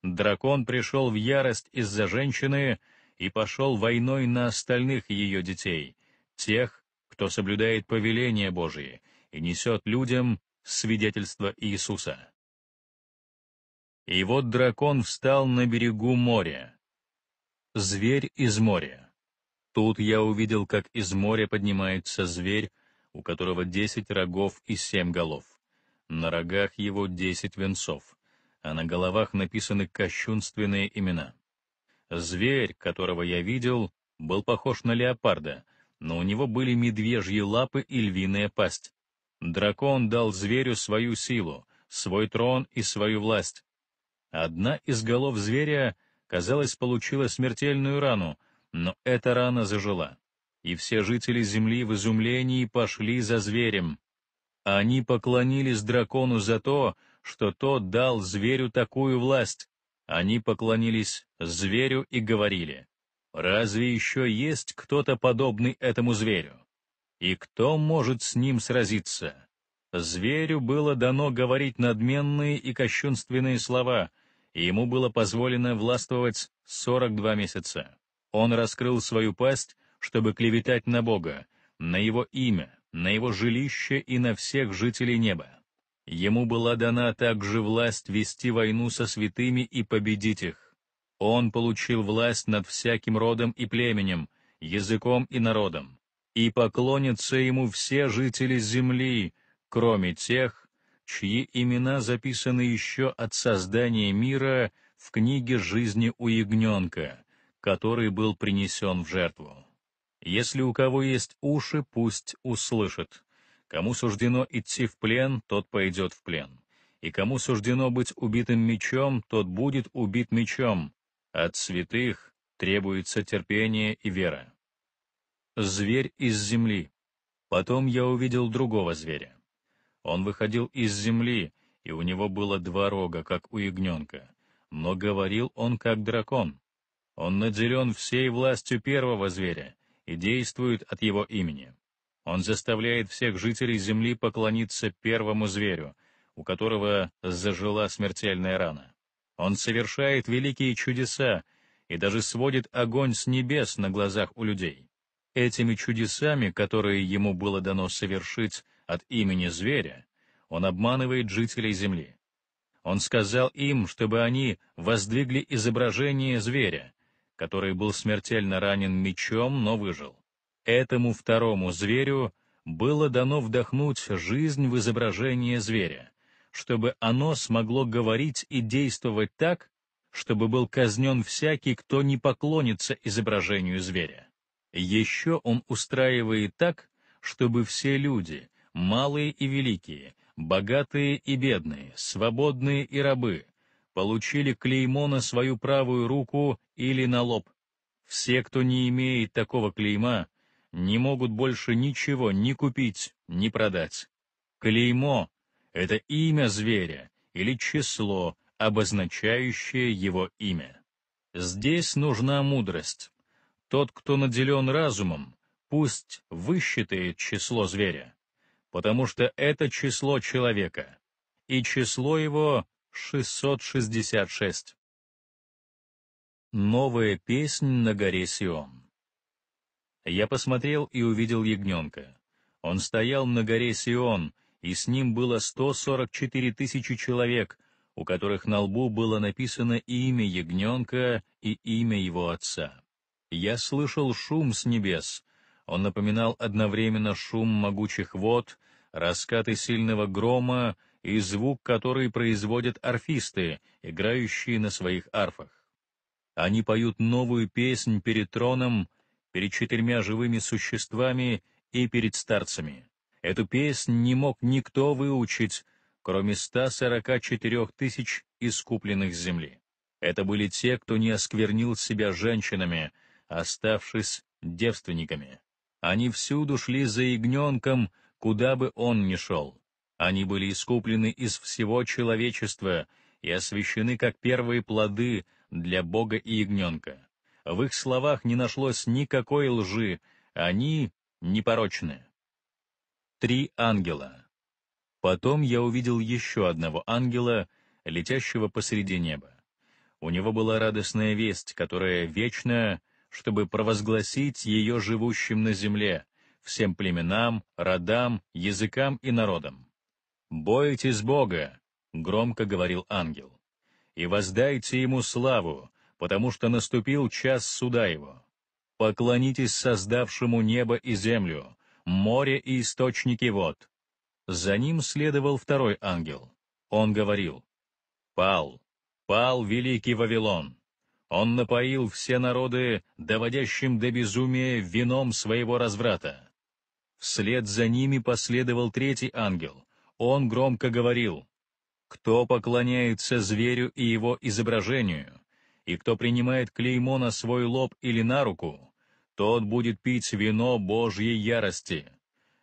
Дракон пришел в ярость из-за женщины и пошел войной на остальных ее детей, тех, кто соблюдает повеления Божии и несет людям свидетельство Иисуса. И вот дракон встал на берегу моря. Зверь из моря. Тут я увидел, как из моря поднимается зверь, у которого десять рогов и семь голов. На рогах его десять венцов, а на головах написаны кощунственные имена. Зверь, которого я видел, был похож на леопарда, но у него были медвежьи лапы и львиная пасть, Дракон дал зверю свою силу, свой трон и свою власть. Одна из голов зверя, казалось, получила смертельную рану, но эта рана зажила. И все жители земли в изумлении пошли за зверем. Они поклонились дракону за то, что тот дал зверю такую власть. Они поклонились зверю и говорили, «Разве еще есть кто-то подобный этому зверю?» И кто может с ним сразиться? Зверю было дано говорить надменные и кощунственные слова, и ему было позволено властвовать 42 месяца. Он раскрыл свою пасть, чтобы клеветать на Бога, на его имя, на его жилище и на всех жителей неба. Ему была дана также власть вести войну со святыми и победить их. Он получил власть над всяким родом и племенем, языком и народом и поклонятся ему все жители земли, кроме тех, чьи имена записаны еще от создания мира в книге жизни у ягненка, который был принесен в жертву. Если у кого есть уши, пусть услышит. Кому суждено идти в плен, тот пойдет в плен. И кому суждено быть убитым мечом, тот будет убит мечом. От святых требуется терпение и вера зверь из земли. Потом я увидел другого зверя. Он выходил из земли, и у него было два рога, как у ягненка, но говорил он как дракон. Он наделен всей властью первого зверя и действует от его имени. Он заставляет всех жителей земли поклониться первому зверю, у которого зажила смертельная рана. Он совершает великие чудеса и даже сводит огонь с небес на глазах у людей. Этими чудесами, которые ему было дано совершить от имени зверя, он обманывает жителей земли. Он сказал им, чтобы они воздвигли изображение зверя, который был смертельно ранен мечом, но выжил. Этому второму зверю было дано вдохнуть жизнь в изображение зверя, чтобы оно смогло говорить и действовать так, чтобы был казнен всякий, кто не поклонится изображению зверя. Еще он устраивает так, чтобы все люди, малые и великие, богатые и бедные, свободные и рабы, получили клеймо на свою правую руку или на лоб. Все, кто не имеет такого клейма, не могут больше ничего ни купить, ни продать. Клеймо — это имя зверя или число, обозначающее его имя. Здесь нужна мудрость. Тот, кто наделен разумом, пусть высчитает число зверя, потому что это число человека, и число его 666. Новая песнь на горе Сион Я посмотрел и увидел ягненка. Он стоял на горе Сион, и с ним было 144 тысячи человек, у которых на лбу было написано имя ягненка и имя его отца. Я слышал шум с небес. Он напоминал одновременно шум могучих вод, раскаты сильного грома и звук, который производят арфисты, играющие на своих арфах. Они поют новую песнь перед троном, перед четырьмя живыми существами и перед старцами. Эту песнь не мог никто выучить, кроме 144 тысяч искупленных земли. Это были те, кто не осквернил себя женщинами — оставшись девственниками. Они всюду шли за ягненком, куда бы он ни шел. Они были искуплены из всего человечества и освящены как первые плоды для Бога и ягненка. В их словах не нашлось никакой лжи, они непорочны. Три ангела. Потом я увидел еще одного ангела, летящего посреди неба. У него была радостная весть, которая вечно чтобы провозгласить ее живущим на земле, всем племенам, родам, языкам и народам. «Бойтесь Бога!» — громко говорил ангел. «И воздайте Ему славу, потому что наступил час суда Его. Поклонитесь создавшему небо и землю, море и источники вод». За ним следовал второй ангел. Он говорил, «Пал, пал великий Вавилон, он напоил все народы, доводящим до безумия вином своего разврата. Вслед за ними последовал третий ангел. Он громко говорил, «Кто поклоняется зверю и его изображению, и кто принимает клеймо на свой лоб или на руку, тот будет пить вино Божьей ярости,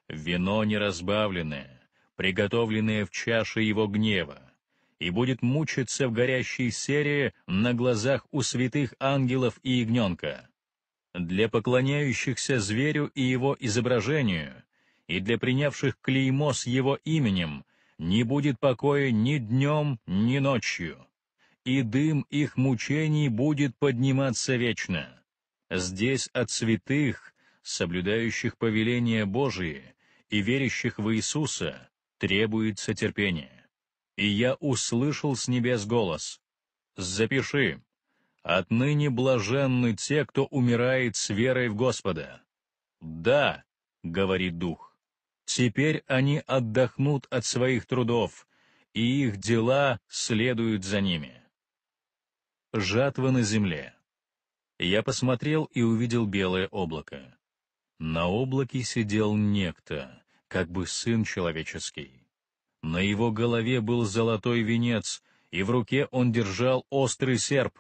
вино неразбавленное, приготовленное в чаше его гнева и будет мучиться в горящей серии на глазах у святых ангелов и ягненка. Для поклоняющихся зверю и его изображению, и для принявших клеймо с его именем, не будет покоя ни днем, ни ночью, и дым их мучений будет подниматься вечно. Здесь от святых, соблюдающих повеления Божии и верящих в Иисуса, требуется терпение и я услышал с небес голос. «Запиши, отныне блаженны те, кто умирает с верой в Господа». «Да», — говорит Дух, — «теперь они отдохнут от своих трудов, и их дела следуют за ними». Жатва на земле. Я посмотрел и увидел белое облако. На облаке сидел некто, как бы сын человеческий. На его голове был золотой венец, и в руке он держал острый серп.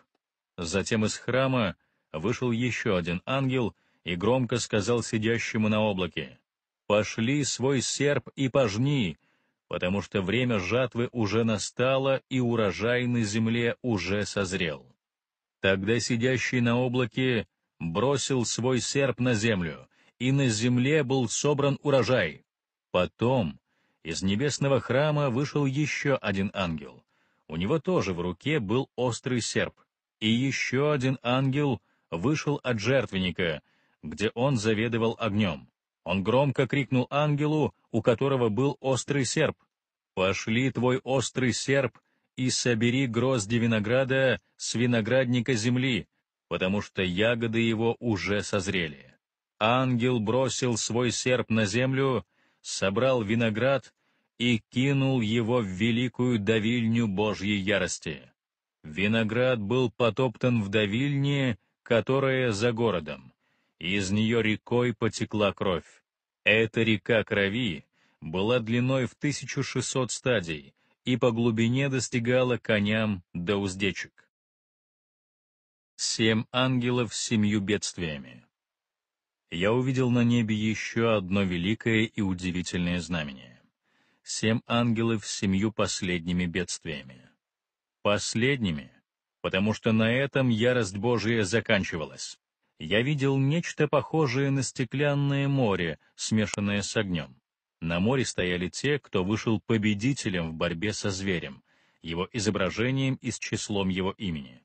Затем из храма вышел еще один ангел и громко сказал сидящему на облаке, «Пошли свой серп и пожни, потому что время жатвы уже настало, и урожай на земле уже созрел». Тогда сидящий на облаке бросил свой серп на землю, и на земле был собран урожай. Потом из небесного храма вышел еще один ангел. У него тоже в руке был острый серп. И еще один ангел вышел от жертвенника, где он заведовал огнем. Он громко крикнул ангелу, у которого был острый серп. «Пошли твой острый серп и собери грозди винограда с виноградника земли, потому что ягоды его уже созрели». Ангел бросил свой серп на землю, собрал виноград и кинул его в великую давильню Божьей ярости. Виноград был потоптан в давильне, которая за городом. Из нее рекой потекла кровь. Эта река крови была длиной в 1600 стадий и по глубине достигала коням до уздечек. Семь ангелов с семью бедствиями я увидел на небе еще одно великое и удивительное знамение. Семь ангелов с семью последними бедствиями. Последними, потому что на этом ярость Божия заканчивалась. Я видел нечто похожее на стеклянное море, смешанное с огнем. На море стояли те, кто вышел победителем в борьбе со зверем, его изображением и с числом его имени.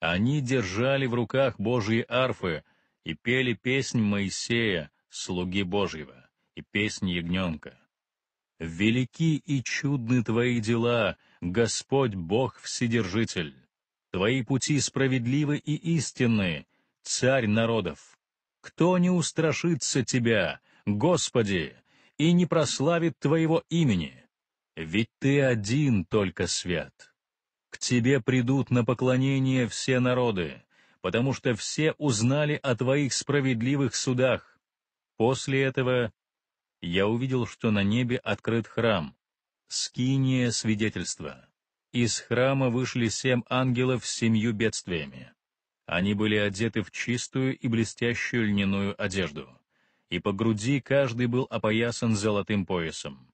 Они держали в руках Божьи арфы — и пели песнь Моисея, слуги Божьего, и песнь Ягненка. «Велики и чудны Твои дела, Господь Бог Вседержитель! Твои пути справедливы и истинны, Царь народов! Кто не устрашится Тебя, Господи, и не прославит Твоего имени? Ведь Ты один только свят!» К Тебе придут на поклонение все народы, потому что все узнали о твоих справедливых судах. После этого я увидел, что на небе открыт храм, скиния свидетельства. Из храма вышли семь ангелов с семью бедствиями. Они были одеты в чистую и блестящую льняную одежду, и по груди каждый был опоясан золотым поясом.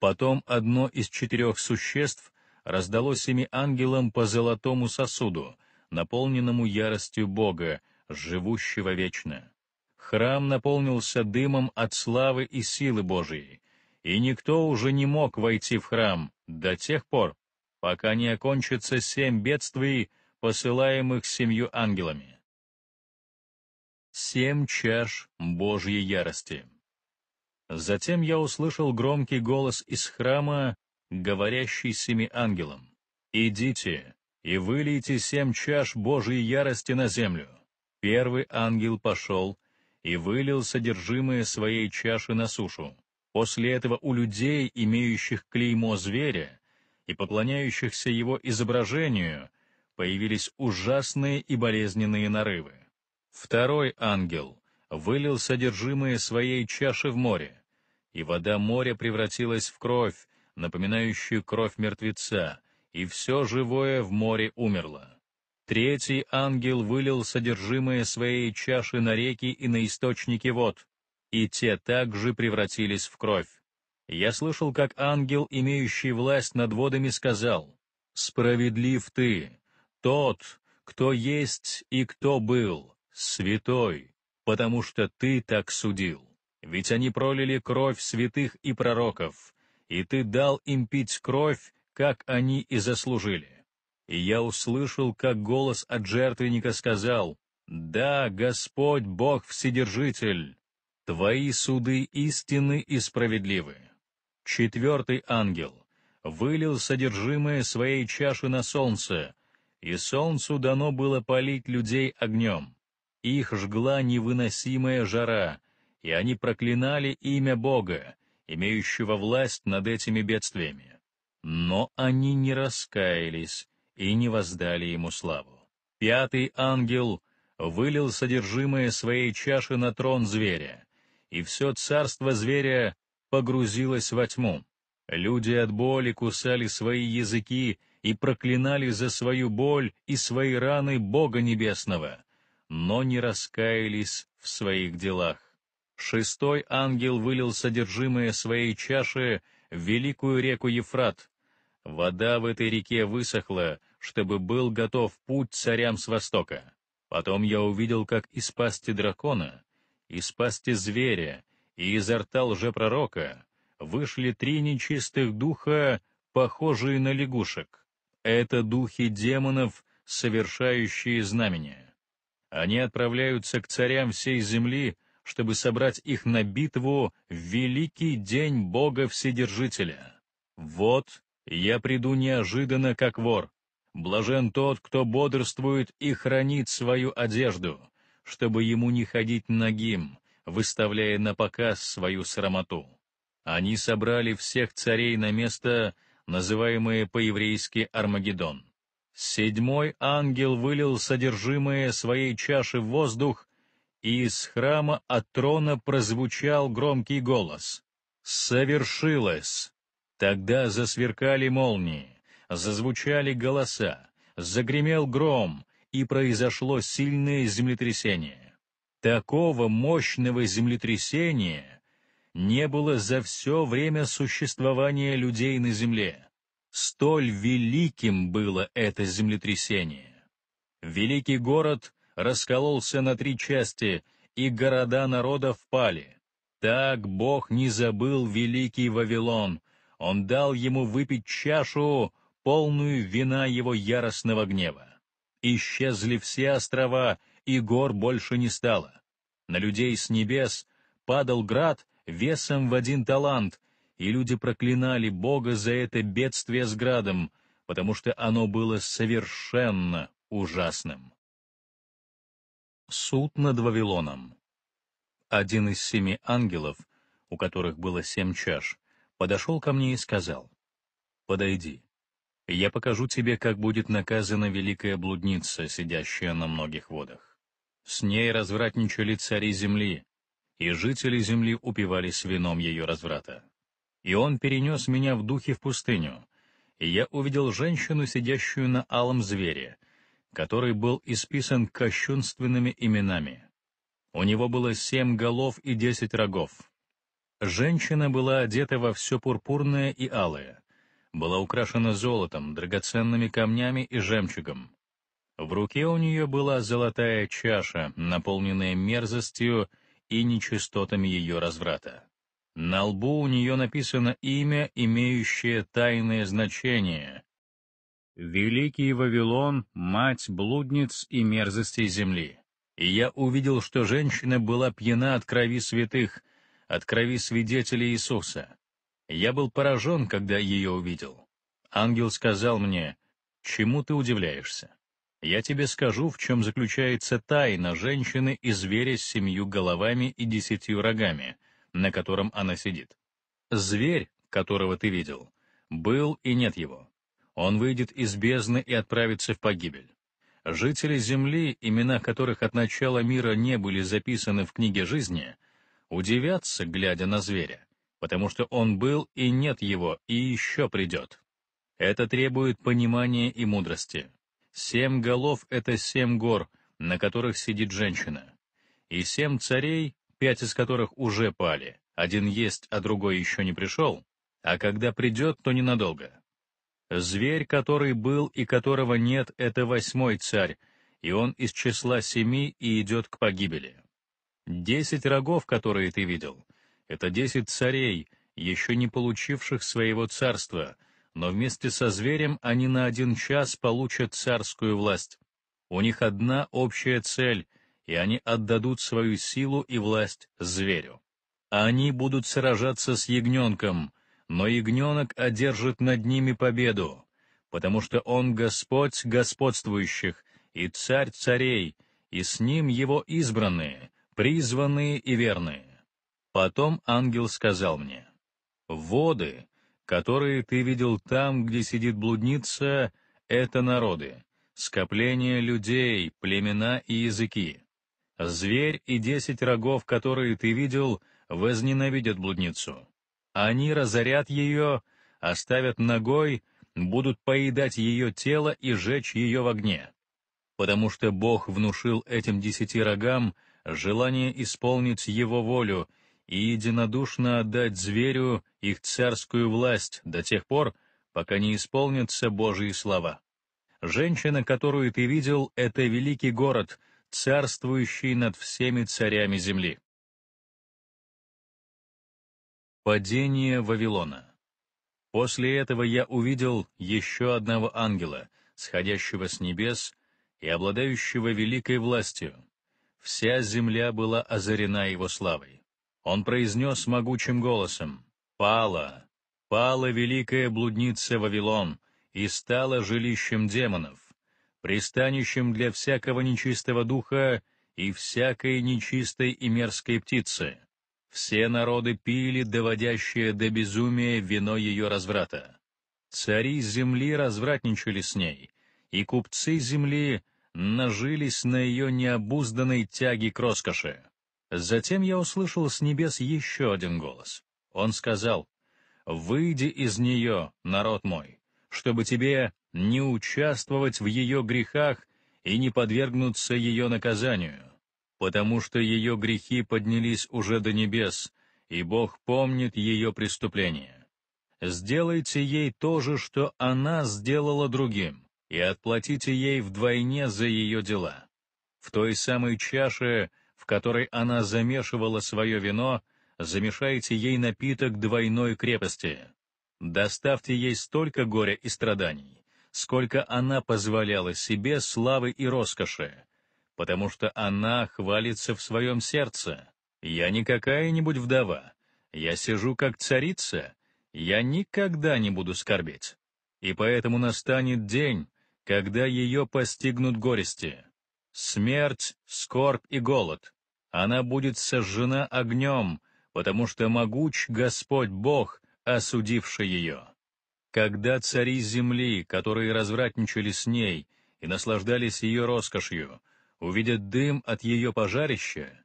Потом одно из четырех существ раздало семи ангелам по золотому сосуду — наполненному яростью Бога, живущего вечно. Храм наполнился дымом от славы и силы Божией, и никто уже не мог войти в храм до тех пор, пока не окончатся семь бедствий, посылаемых семью ангелами. Семь чаш Божьей ярости. Затем я услышал громкий голос из храма, говорящий семи ангелам: «Идите, и вылейте семь чаш Божьей ярости на землю». Первый ангел пошел и вылил содержимое своей чаши на сушу. После этого у людей, имеющих клеймо зверя и поклоняющихся его изображению, появились ужасные и болезненные нарывы. Второй ангел вылил содержимое своей чаши в море, и вода моря превратилась в кровь, напоминающую кровь мертвеца, и все живое в море умерло. Третий ангел вылил содержимое своей чаши на реки и на источники вод, и те также превратились в кровь. Я слышал, как ангел, имеющий власть над водами, сказал, «Справедлив ты, тот, кто есть и кто был, святой, потому что ты так судил. Ведь они пролили кровь святых и пророков, и ты дал им пить кровь, как они и заслужили. И я услышал, как голос от жертвенника сказал, «Да, Господь Бог Вседержитель, твои суды истинны и справедливы». Четвертый ангел вылил содержимое своей чаши на солнце, и солнцу дано было полить людей огнем. Их жгла невыносимая жара, и они проклинали имя Бога, имеющего власть над этими бедствиями. Но они не раскаялись и не воздали ему славу. Пятый ангел вылил содержимое своей чаши на трон зверя, и все царство зверя погрузилось во тьму. Люди от боли кусали свои языки и проклинали за свою боль и свои раны Бога Небесного, но не раскаялись в своих делах. Шестой ангел вылил содержимое своей чаши в великую реку Ефрат, Вода в этой реке высохла, чтобы был готов путь царям с востока. Потом я увидел, как из пасти дракона, из пасти зверя и изо рта лжепророка вышли три нечистых духа, похожие на лягушек. Это духи демонов, совершающие знамения. Они отправляются к царям всей земли, чтобы собрать их на битву в великий день Бога Вседержителя. Вот я приду неожиданно, как вор. Блажен тот, кто бодрствует и хранит свою одежду, чтобы ему не ходить нагим, выставляя на показ свою срамоту. Они собрали всех царей на место, называемое по-еврейски Армагеддон. Седьмой ангел вылил содержимое своей чаши в воздух, и из храма от трона прозвучал громкий голос. «Совершилось!» Тогда засверкали молнии, зазвучали голоса, загремел гром, и произошло сильное землетрясение. Такого мощного землетрясения не было за все время существования людей на Земле. Столь великим было это землетрясение. Великий город раскололся на три части, и города народа впали. Так Бог не забыл великий Вавилон, он дал ему выпить чашу, полную вина его яростного гнева. Исчезли все острова, и гор больше не стало. На людей с небес падал град весом в один талант, и люди проклинали Бога за это бедствие с градом, потому что оно было совершенно ужасным. Суд над Вавилоном Один из семи ангелов, у которых было семь чаш, подошел ко мне и сказал, «Подойди, я покажу тебе, как будет наказана великая блудница, сидящая на многих водах. С ней развратничали цари земли, и жители земли упивались вином ее разврата. И он перенес меня в духе в пустыню, и я увидел женщину, сидящую на алом звере, который был исписан кощунственными именами. У него было семь голов и десять рогов. Женщина была одета во все пурпурное и алое, была украшена золотом, драгоценными камнями и жемчугом. В руке у нее была золотая чаша, наполненная мерзостью и нечистотами ее разврата. На лбу у нее написано имя, имеющее тайное значение. «Великий Вавилон, мать блудниц и мерзостей земли». И я увидел, что женщина была пьяна от крови святых — от крови свидетелей Иисуса. Я был поражен, когда ее увидел. Ангел сказал мне, «Чему ты удивляешься? Я тебе скажу, в чем заключается тайна женщины и зверя с семью головами и десятью рогами, на котором она сидит. Зверь, которого ты видел, был и нет его. Он выйдет из бездны и отправится в погибель. Жители земли, имена которых от начала мира не были записаны в книге жизни — удивятся, глядя на зверя, потому что он был и нет его, и еще придет. Это требует понимания и мудрости. Семь голов — это семь гор, на которых сидит женщина. И семь царей, пять из которых уже пали, один есть, а другой еще не пришел, а когда придет, то ненадолго. Зверь, который был и которого нет, — это восьмой царь, и он из числа семи и идет к погибели. Десять рогов, которые ты видел, — это десять царей, еще не получивших своего царства, но вместе со зверем они на один час получат царскую власть. У них одна общая цель, и они отдадут свою силу и власть зверю. А они будут сражаться с ягненком, но ягненок одержит над ними победу, потому что он Господь господствующих и Царь царей, и с ним его избранные — призванные и верные. Потом ангел сказал мне, «Воды, которые ты видел там, где сидит блудница, — это народы, скопление людей, племена и языки. Зверь и десять рогов, которые ты видел, возненавидят блудницу. Они разорят ее, оставят ногой, будут поедать ее тело и жечь ее в огне. Потому что Бог внушил этим десяти рогам — желание исполнить его волю и единодушно отдать зверю их царскую власть до тех пор, пока не исполнятся Божьи слова. Женщина, которую ты видел, — это великий город, царствующий над всеми царями земли. Падение Вавилона После этого я увидел еще одного ангела, сходящего с небес и обладающего великой властью, Вся земля была озарена его славой. Он произнес могучим голосом «Пала! Пала великая блудница Вавилон и стала жилищем демонов, пристанищем для всякого нечистого духа и всякой нечистой и мерзкой птицы. Все народы пили, доводящее до безумия вино ее разврата. Цари земли развратничали с ней, и купцы земли нажились на ее необузданной тяге к роскоши. Затем я услышал с небес еще один голос. Он сказал, «Выйди из нее, народ мой, чтобы тебе не участвовать в ее грехах и не подвергнуться ее наказанию, потому что ее грехи поднялись уже до небес, и Бог помнит ее преступления. Сделайте ей то же, что она сделала другим, и отплатите ей вдвойне за ее дела. В той самой чаше, в которой она замешивала свое вино, замешайте ей напиток двойной крепости. Доставьте ей столько горя и страданий, сколько она позволяла себе славы и роскоши, потому что она хвалится в своем сердце. Я не какая-нибудь вдова, я сижу как царица, я никогда не буду скорбеть. И поэтому настанет день, когда ее постигнут горести. Смерть, скорбь и голод. Она будет сожжена огнем, потому что могуч Господь Бог, осудивший ее. Когда цари земли, которые развратничали с ней и наслаждались ее роскошью, увидят дым от ее пожарища,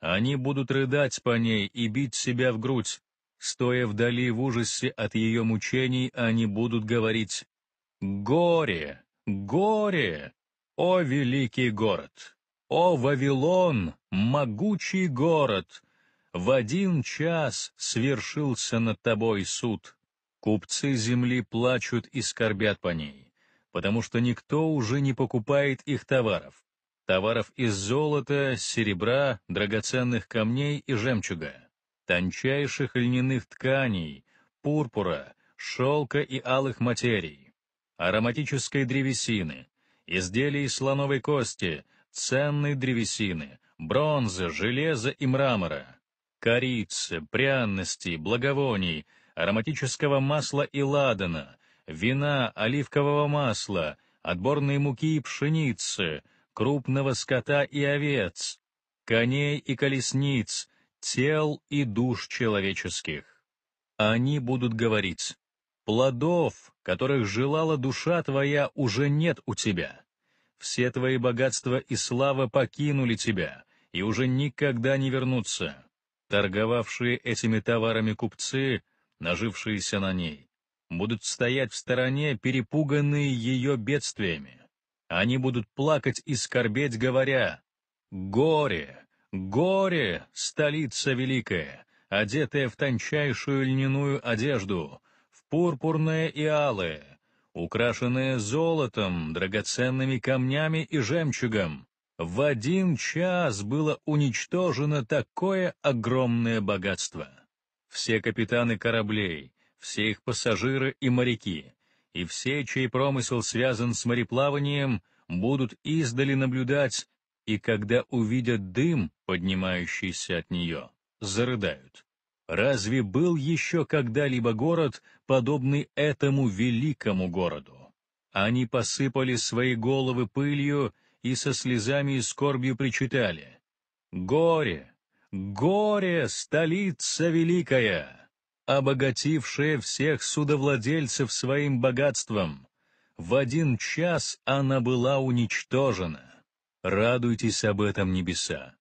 они будут рыдать по ней и бить себя в грудь. Стоя вдали в ужасе от ее мучений, они будут говорить «Горе!» Горе! О великий город! О Вавилон, могучий город! В один час свершился над тобой суд. Купцы земли плачут и скорбят по ней, потому что никто уже не покупает их товаров. Товаров из золота, серебра, драгоценных камней и жемчуга, тончайших льняных тканей, пурпура, шелка и алых материй ароматической древесины, изделий из слоновой кости, ценной древесины, бронзы, железа и мрамора, корицы, пряностей, благовоний, ароматического масла и ладана, вина, оливкового масла, отборной муки и пшеницы, крупного скота и овец, коней и колесниц, тел и душ человеческих. Они будут говорить Плодов, которых желала душа твоя, уже нет у тебя. Все твои богатства и слава покинули тебя, и уже никогда не вернутся. Торговавшие этими товарами купцы, нажившиеся на ней, будут стоять в стороне, перепуганные ее бедствиями. Они будут плакать и скорбеть, говоря «Горе, горе, столица великая, одетая в тончайшую льняную одежду, пурпурное и алое, украшенное золотом, драгоценными камнями и жемчугом. В один час было уничтожено такое огромное богатство. Все капитаны кораблей, все их пассажиры и моряки, и все, чей промысел связан с мореплаванием, будут издали наблюдать, и когда увидят дым, поднимающийся от нее, зарыдают. Разве был еще когда-либо город, подобный этому великому городу? Они посыпали свои головы пылью и со слезами и скорбью причитали. «Горе! Горе, столица великая, обогатившая всех судовладельцев своим богатством! В один час она была уничтожена! Радуйтесь об этом небеса!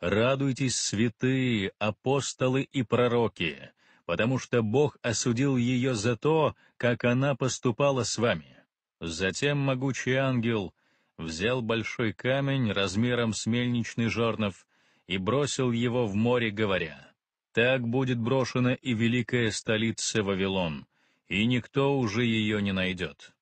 Радуйтесь, святые, апостолы и пророки, потому что Бог осудил ее за то, как она поступала с вами. Затем могучий ангел взял большой камень размером с мельничный жернов и бросил его в море, говоря, «Так будет брошена и великая столица Вавилон, и никто уже ее не найдет.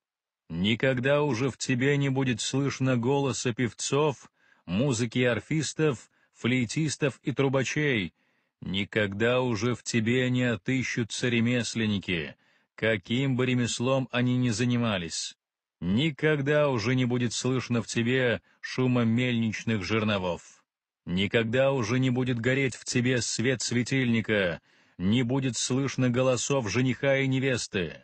Никогда уже в тебе не будет слышно голоса певцов, музыки арфистов флейтистов и трубачей. Никогда уже в тебе не отыщутся ремесленники, каким бы ремеслом они ни занимались. Никогда уже не будет слышно в тебе шума мельничных жерновов. Никогда уже не будет гореть в тебе свет светильника, не будет слышно голосов жениха и невесты.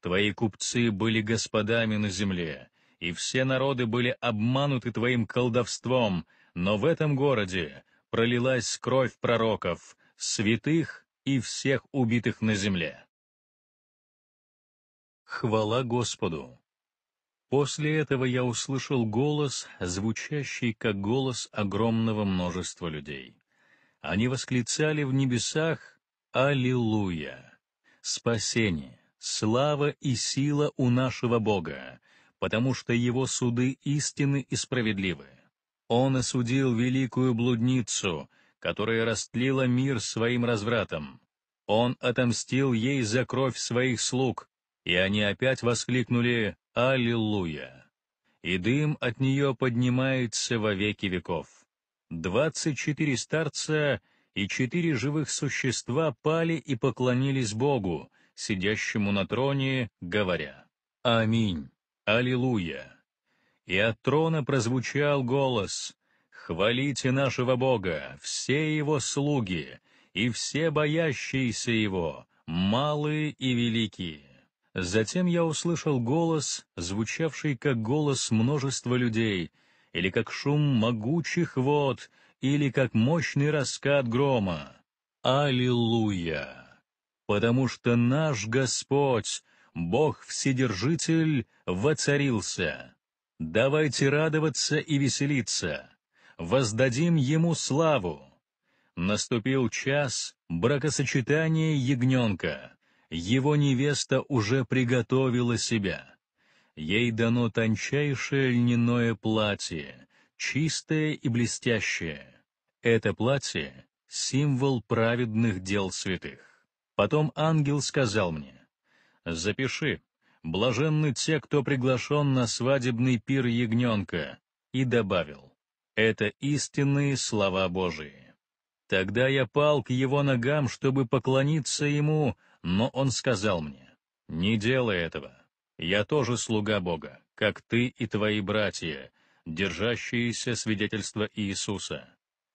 Твои купцы были господами на земле, и все народы были обмануты твоим колдовством — но в этом городе пролилась кровь пророков, святых и всех убитых на земле. Хвала Господу! После этого я услышал голос, звучащий как голос огромного множества людей. Они восклицали в небесах «Аллилуйя! Спасение, слава и сила у нашего Бога, потому что Его суды истинны и справедливы». Он осудил великую блудницу, которая растлила мир своим развратом. Он отомстил ей за кровь своих слуг, и они опять воскликнули «Аллилуйя!» И дым от нее поднимается во веки веков. Двадцать четыре старца и четыре живых существа пали и поклонились Богу, сидящему на троне, говоря «Аминь! Аллилуйя!» и от трона прозвучал голос «Хвалите нашего Бога, все его слуги, и все боящиеся его, малые и великие». Затем я услышал голос, звучавший как голос множества людей, или как шум могучих вод, или как мощный раскат грома. Аллилуйя! Потому что наш Господь, Бог-Вседержитель, воцарился. Давайте радоваться и веселиться, воздадим ему славу. Наступил час бракосочетания ягненка. Его невеста уже приготовила себя. Ей дано тончайшее льняное платье, чистое и блестящее. Это платье — символ праведных дел святых. Потом ангел сказал мне, «Запиши, «Блаженны те, кто приглашен на свадебный пир ягненка», и добавил, «Это истинные слова Божии». Тогда я пал к его ногам, чтобы поклониться ему, но он сказал мне, «Не делай этого. Я тоже слуга Бога, как ты и твои братья, держащиеся свидетельства Иисуса.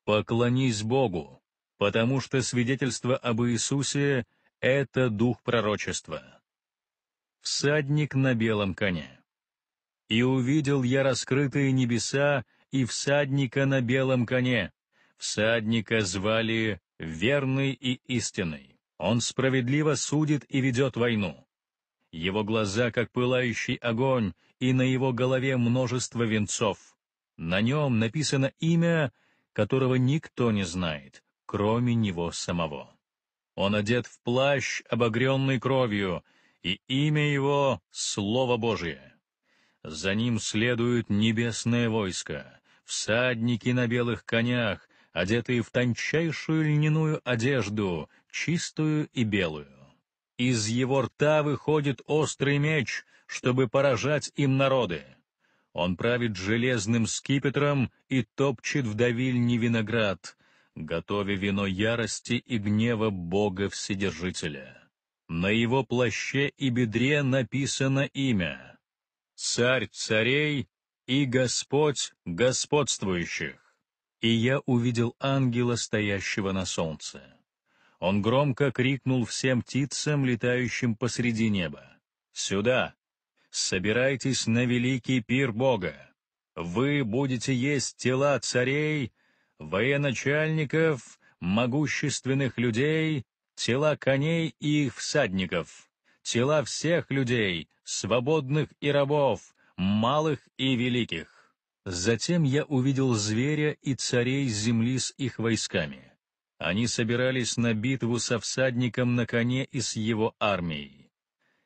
Поклонись Богу, потому что свидетельство об Иисусе — это дух пророчества» всадник на белом коне. «И увидел я раскрытые небеса и всадника на белом коне. Всадника звали Верный и Истинный. Он справедливо судит и ведет войну. Его глаза, как пылающий огонь, и на его голове множество венцов. На нем написано имя, которого никто не знает, кроме него самого. Он одет в плащ, обогренный кровью, и имя его — Слово Божие. За ним следует небесное войско, всадники на белых конях, одетые в тончайшую льняную одежду, чистую и белую. Из его рта выходит острый меч, чтобы поражать им народы. Он правит железным скипетром и топчет в давильне виноград, готовя вино ярости и гнева Бога Вседержителя. На его плаще и бедре написано имя «Царь царей и Господь господствующих». И я увидел ангела, стоящего на солнце. Он громко крикнул всем птицам, летающим посреди неба. «Сюда! Собирайтесь на великий пир Бога! Вы будете есть тела царей, военачальников, могущественных людей, тела коней и их всадников, тела всех людей, свободных и рабов, малых и великих. Затем я увидел зверя и царей земли с их войсками. Они собирались на битву со всадником на коне и с его армией.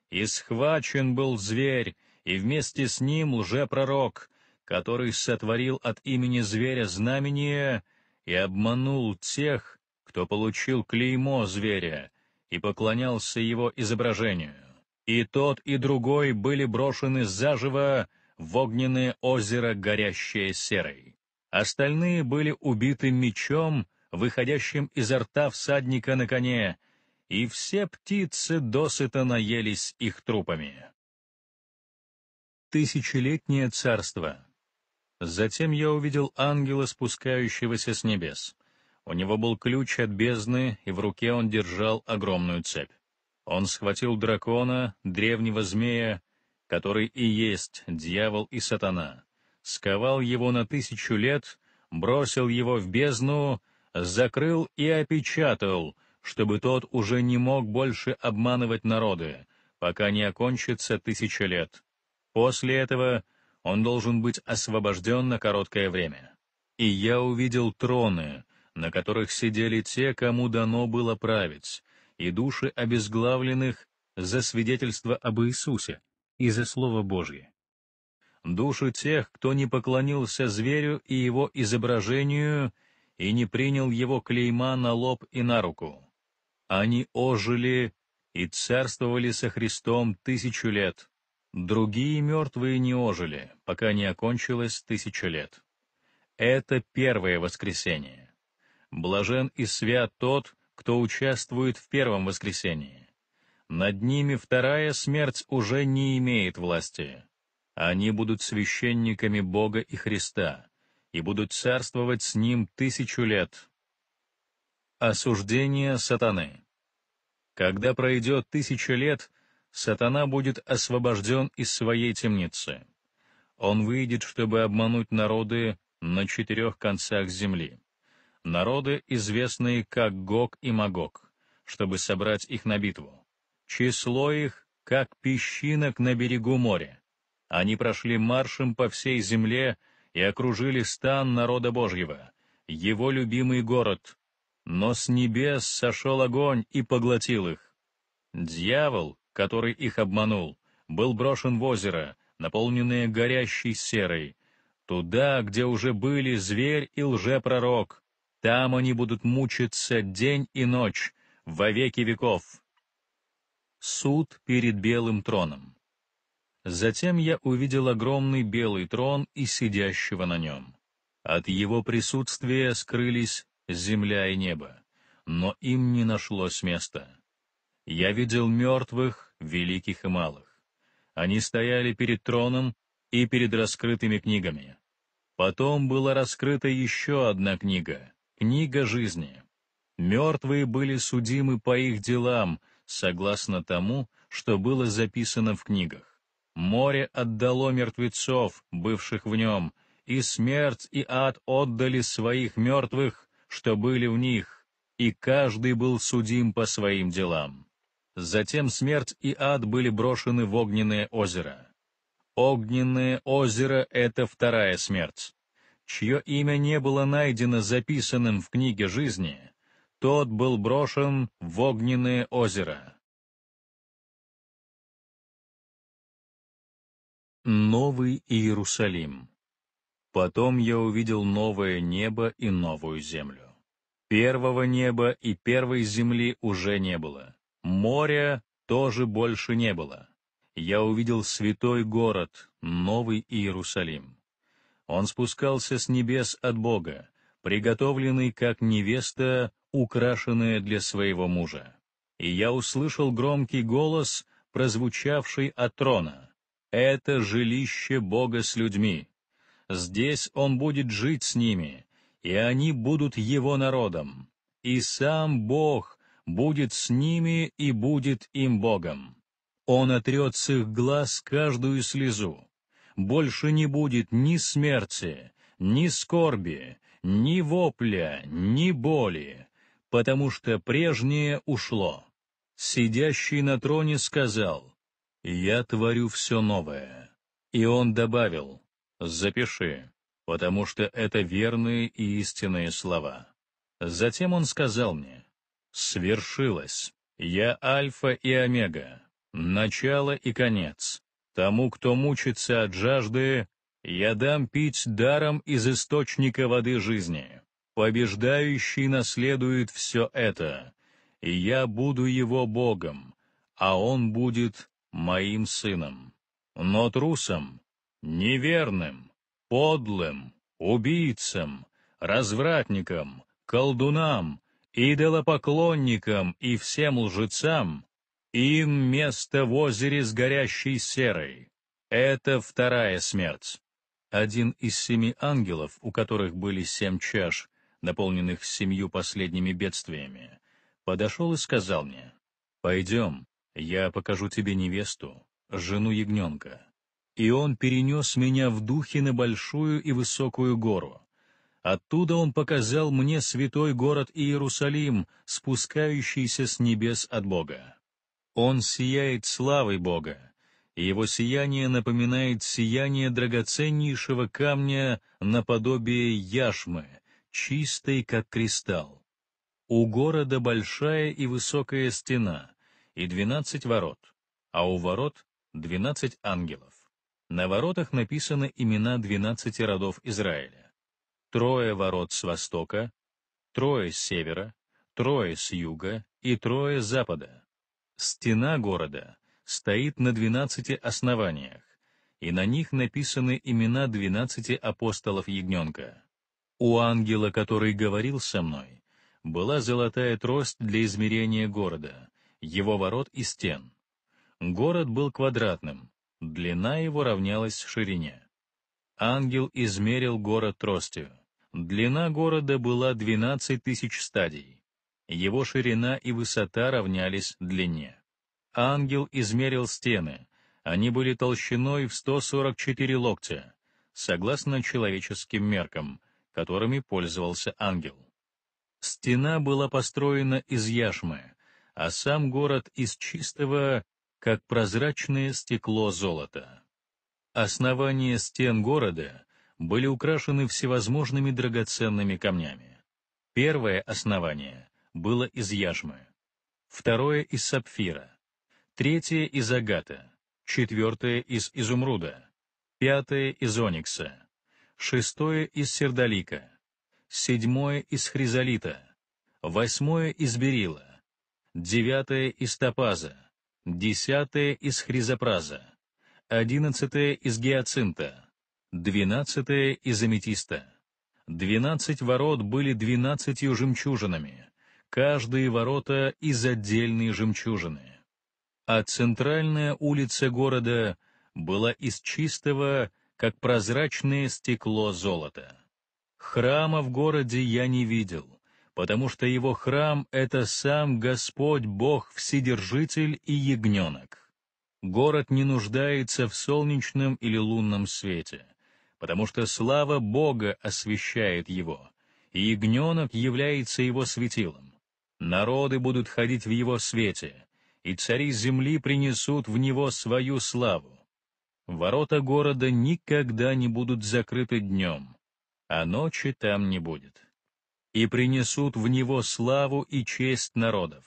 И схвачен был зверь, и вместе с ним лжепророк, который сотворил от имени зверя знамение и обманул тех, кто получил клеймо зверя и поклонялся его изображению. И тот, и другой были брошены заживо в огненное озеро, горящее серой. Остальные были убиты мечом, выходящим изо рта всадника на коне, и все птицы досыта наелись их трупами. Тысячелетнее царство. Затем я увидел ангела, спускающегося с небес. У него был ключ от бездны, и в руке он держал огромную цепь. Он схватил дракона, древнего змея, который и есть дьявол и сатана, сковал его на тысячу лет, бросил его в бездну, закрыл и опечатал, чтобы тот уже не мог больше обманывать народы, пока не окончится тысяча лет. После этого он должен быть освобожден на короткое время. И я увидел троны, на которых сидели те, кому дано было править, и души обезглавленных за свидетельство об Иисусе и за Слово Божье. Души тех, кто не поклонился зверю и его изображению, и не принял его клейма на лоб и на руку. Они ожили и царствовали со Христом тысячу лет. Другие мертвые не ожили, пока не окончилось тысяча лет. Это первое воскресение. Блажен и свят тот, кто участвует в первом воскресении. Над ними вторая смерть уже не имеет власти. Они будут священниками Бога и Христа, и будут царствовать с Ним тысячу лет. Осуждение сатаны Когда пройдет тысяча лет, сатана будет освобожден из своей темницы. Он выйдет, чтобы обмануть народы на четырех концах земли народы, известные как Гог и Магог, чтобы собрать их на битву. Число их, как песчинок на берегу моря. Они прошли маршем по всей земле и окружили стан народа Божьего, его любимый город. Но с небес сошел огонь и поглотил их. Дьявол, который их обманул, был брошен в озеро, наполненное горящей серой, туда, где уже были зверь и лжепророк, там они будут мучиться день и ночь, во веки веков. Суд перед белым троном. Затем я увидел огромный белый трон и сидящего на нем. От его присутствия скрылись земля и небо, но им не нашлось места. Я видел мертвых, великих и малых. Они стояли перед троном и перед раскрытыми книгами. Потом была раскрыта еще одна книга, Книга жизни. Мертвые были судимы по их делам, согласно тому, что было записано в книгах. Море отдало мертвецов, бывших в нем, и смерть и ад отдали своих мертвых, что были в них, и каждый был судим по своим делам. Затем смерть и ад были брошены в огненное озеро. Огненное озеро — это вторая смерть чье имя не было найдено записанным в книге жизни, тот был брошен в огненное озеро. Новый Иерусалим Потом я увидел новое небо и новую землю. Первого неба и первой земли уже не было. Моря тоже больше не было. Я увидел святой город, Новый Иерусалим. Он спускался с небес от Бога, приготовленный как невеста, украшенная для своего мужа. И я услышал громкий голос, прозвучавший от трона. «Это жилище Бога с людьми. Здесь Он будет жить с ними, и они будут Его народом. И сам Бог будет с ними и будет им Богом. Он отрет с их глаз каждую слезу, больше не будет ни смерти, ни скорби, ни вопля, ни боли, потому что прежнее ушло. Сидящий на троне сказал, «Я творю все новое». И он добавил, «Запиши, потому что это верные и истинные слова». Затем он сказал мне, «Свершилось. Я Альфа и Омега, начало и конец, Тому, кто мучится от жажды, я дам пить даром из источника воды жизни. Побеждающий наследует все это, и я буду его Богом, а он будет моим сыном. Но трусом, неверным, подлым, убийцам, развратникам, колдунам, идолопоклонникам и всем лжецам им место в озере с горящей серой. Это вторая смерть. Один из семи ангелов, у которых были семь чаш, наполненных семью последними бедствиями, подошел и сказал мне, «Пойдем, я покажу тебе невесту, жену ягненка». И он перенес меня в духе на большую и высокую гору. Оттуда он показал мне святой город Иерусалим, спускающийся с небес от Бога. Он сияет славой Бога, и его сияние напоминает сияние драгоценнейшего камня наподобие яшмы, чистой как кристалл. У города большая и высокая стена, и двенадцать ворот, а у ворот двенадцать ангелов. На воротах написаны имена двенадцати родов Израиля. Трое ворот с востока, трое с севера, трое с юга и трое с запада Стена города стоит на двенадцати основаниях, и на них написаны имена двенадцати апостолов ягненка. У ангела, который говорил со мной, была золотая трость для измерения города, его ворот и стен. Город был квадратным, длина его равнялась ширине. Ангел измерил город тростью. Длина города была двенадцать тысяч стадий его ширина и высота равнялись длине. Ангел измерил стены. Они были толщиной в 144 локтя, согласно человеческим меркам, которыми пользовался ангел. Стена была построена из яшмы, а сам город из чистого, как прозрачное стекло золота. Основания стен города были украшены всевозможными драгоценными камнями. Первое основание было из яшмы, второе — из сапфира, третье — из агата, четвертое — из изумруда, пятое — из оникса, шестое — из сердолика, седьмое — из хризолита, восьмое — из берила, девятое — из топаза, десятое — из хризопраза, одиннадцатое — из гиацинта, двенадцатое — из аметиста. Двенадцать ворот были двенадцатью жемчужинами, каждые ворота из отдельной жемчужины. А центральная улица города была из чистого, как прозрачное стекло золота. Храма в городе я не видел, потому что его храм — это сам Господь Бог Вседержитель и Ягненок. Город не нуждается в солнечном или лунном свете, потому что слава Бога освещает его, и Ягненок является его светилом. Народы будут ходить в его свете, и цари земли принесут в него свою славу. Ворота города никогда не будут закрыты днем, а ночи там не будет. И принесут в него славу и честь народов.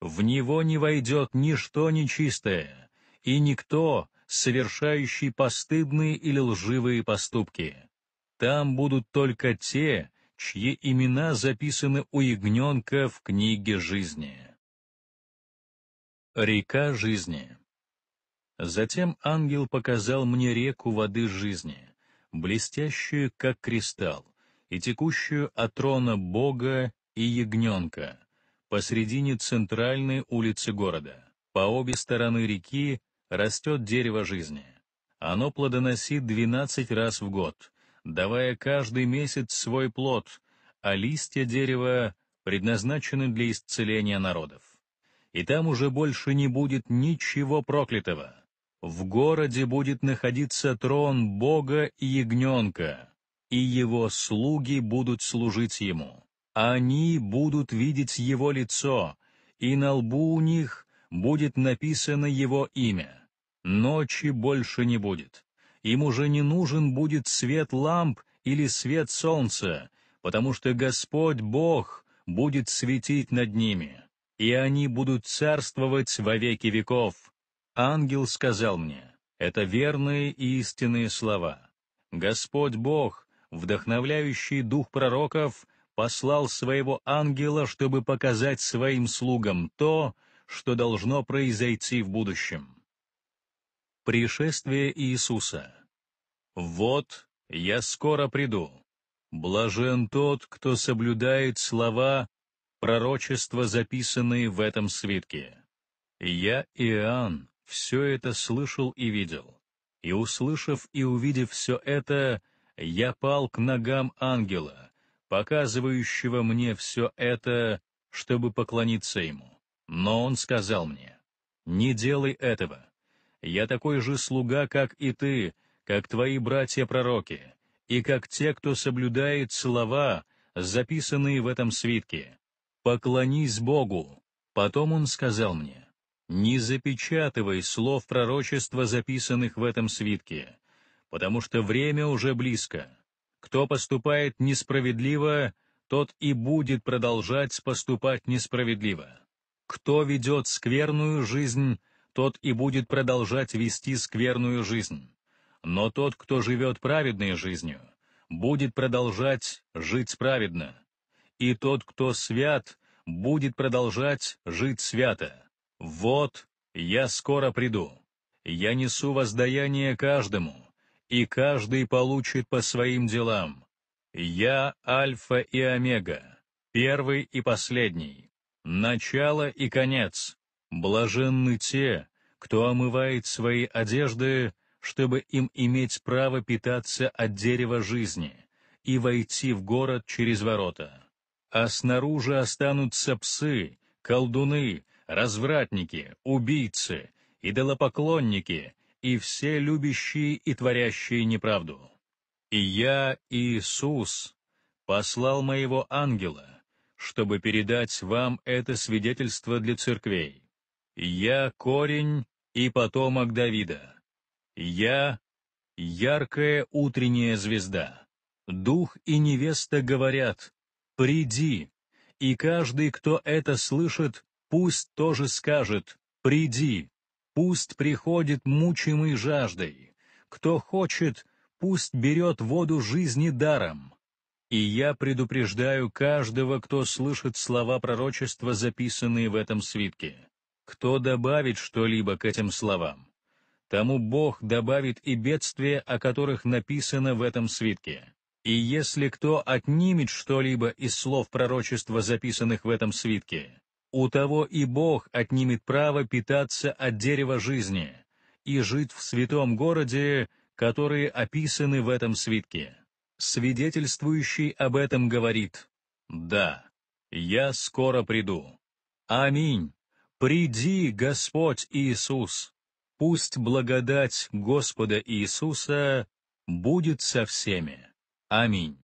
В него не войдет ничто нечистое, и никто, совершающий постыдные или лживые поступки. Там будут только те, чьи имена записаны у ягненка в книге жизни. Река жизни Затем ангел показал мне реку воды жизни, блестящую, как кристалл, и текущую от трона Бога и ягненка, посредине центральной улицы города. По обе стороны реки растет дерево жизни. Оно плодоносит 12 раз в год, давая каждый месяц свой плод, а листья дерева предназначены для исцеления народов. И там уже больше не будет ничего проклятого. В городе будет находиться трон Бога и Ягненка, и его слуги будут служить ему. Они будут видеть его лицо, и на лбу у них будет написано его имя. Ночи больше не будет. Им уже не нужен будет свет ламп или свет солнца, потому что Господь Бог будет светить над ними, и они будут царствовать во веки веков. Ангел сказал мне, это верные и истинные слова. Господь Бог, вдохновляющий дух пророков, послал своего ангела, чтобы показать своим слугам то, что должно произойти в будущем. Пришествие Иисуса. «Вот, я скоро приду. Блажен тот, кто соблюдает слова, пророчества, записанные в этом свитке. Я, Иоанн, все это слышал и видел. И услышав и увидев все это, я пал к ногам ангела, показывающего мне все это, чтобы поклониться ему. Но он сказал мне, «Не делай этого, я такой же слуга, как и ты, как твои братья-пророки, и как те, кто соблюдает слова, записанные в этом свитке. Поклонись Богу. Потом он сказал мне, не запечатывай слов пророчества, записанных в этом свитке, потому что время уже близко. Кто поступает несправедливо, тот и будет продолжать поступать несправедливо. Кто ведет скверную жизнь, тот и будет продолжать вести скверную жизнь. Но тот, кто живет праведной жизнью, будет продолжать жить праведно. И тот, кто свят, будет продолжать жить свято. Вот я скоро приду. Я несу воздаяние каждому, и каждый получит по своим делам. Я Альфа и Омега, первый и последний, начало и конец, «Блаженны те, кто омывает свои одежды, чтобы им иметь право питаться от дерева жизни и войти в город через ворота. А снаружи останутся псы, колдуны, развратники, убийцы, идолопоклонники и все любящие и творящие неправду. И я, Иисус, послал моего ангела, чтобы передать вам это свидетельство для церквей. Я корень и потомок Давида. Я яркая утренняя звезда. Дух и невеста говорят «Приди», и каждый, кто это слышит, пусть тоже скажет «Приди», пусть приходит мучимый жаждой. Кто хочет, пусть берет воду жизни даром. И я предупреждаю каждого, кто слышит слова пророчества, записанные в этом свитке. Кто добавит что-либо к этим словам, тому Бог добавит и бедствия, о которых написано в этом свитке. И если кто отнимет что-либо из слов пророчества, записанных в этом свитке, у того и Бог отнимет право питаться от дерева жизни и жить в святом городе, которые описаны в этом свитке. Свидетельствующий об этом говорит, «Да, я скоро приду. Аминь». «Приди, Господь Иисус! Пусть благодать Господа Иисуса будет со всеми. Аминь».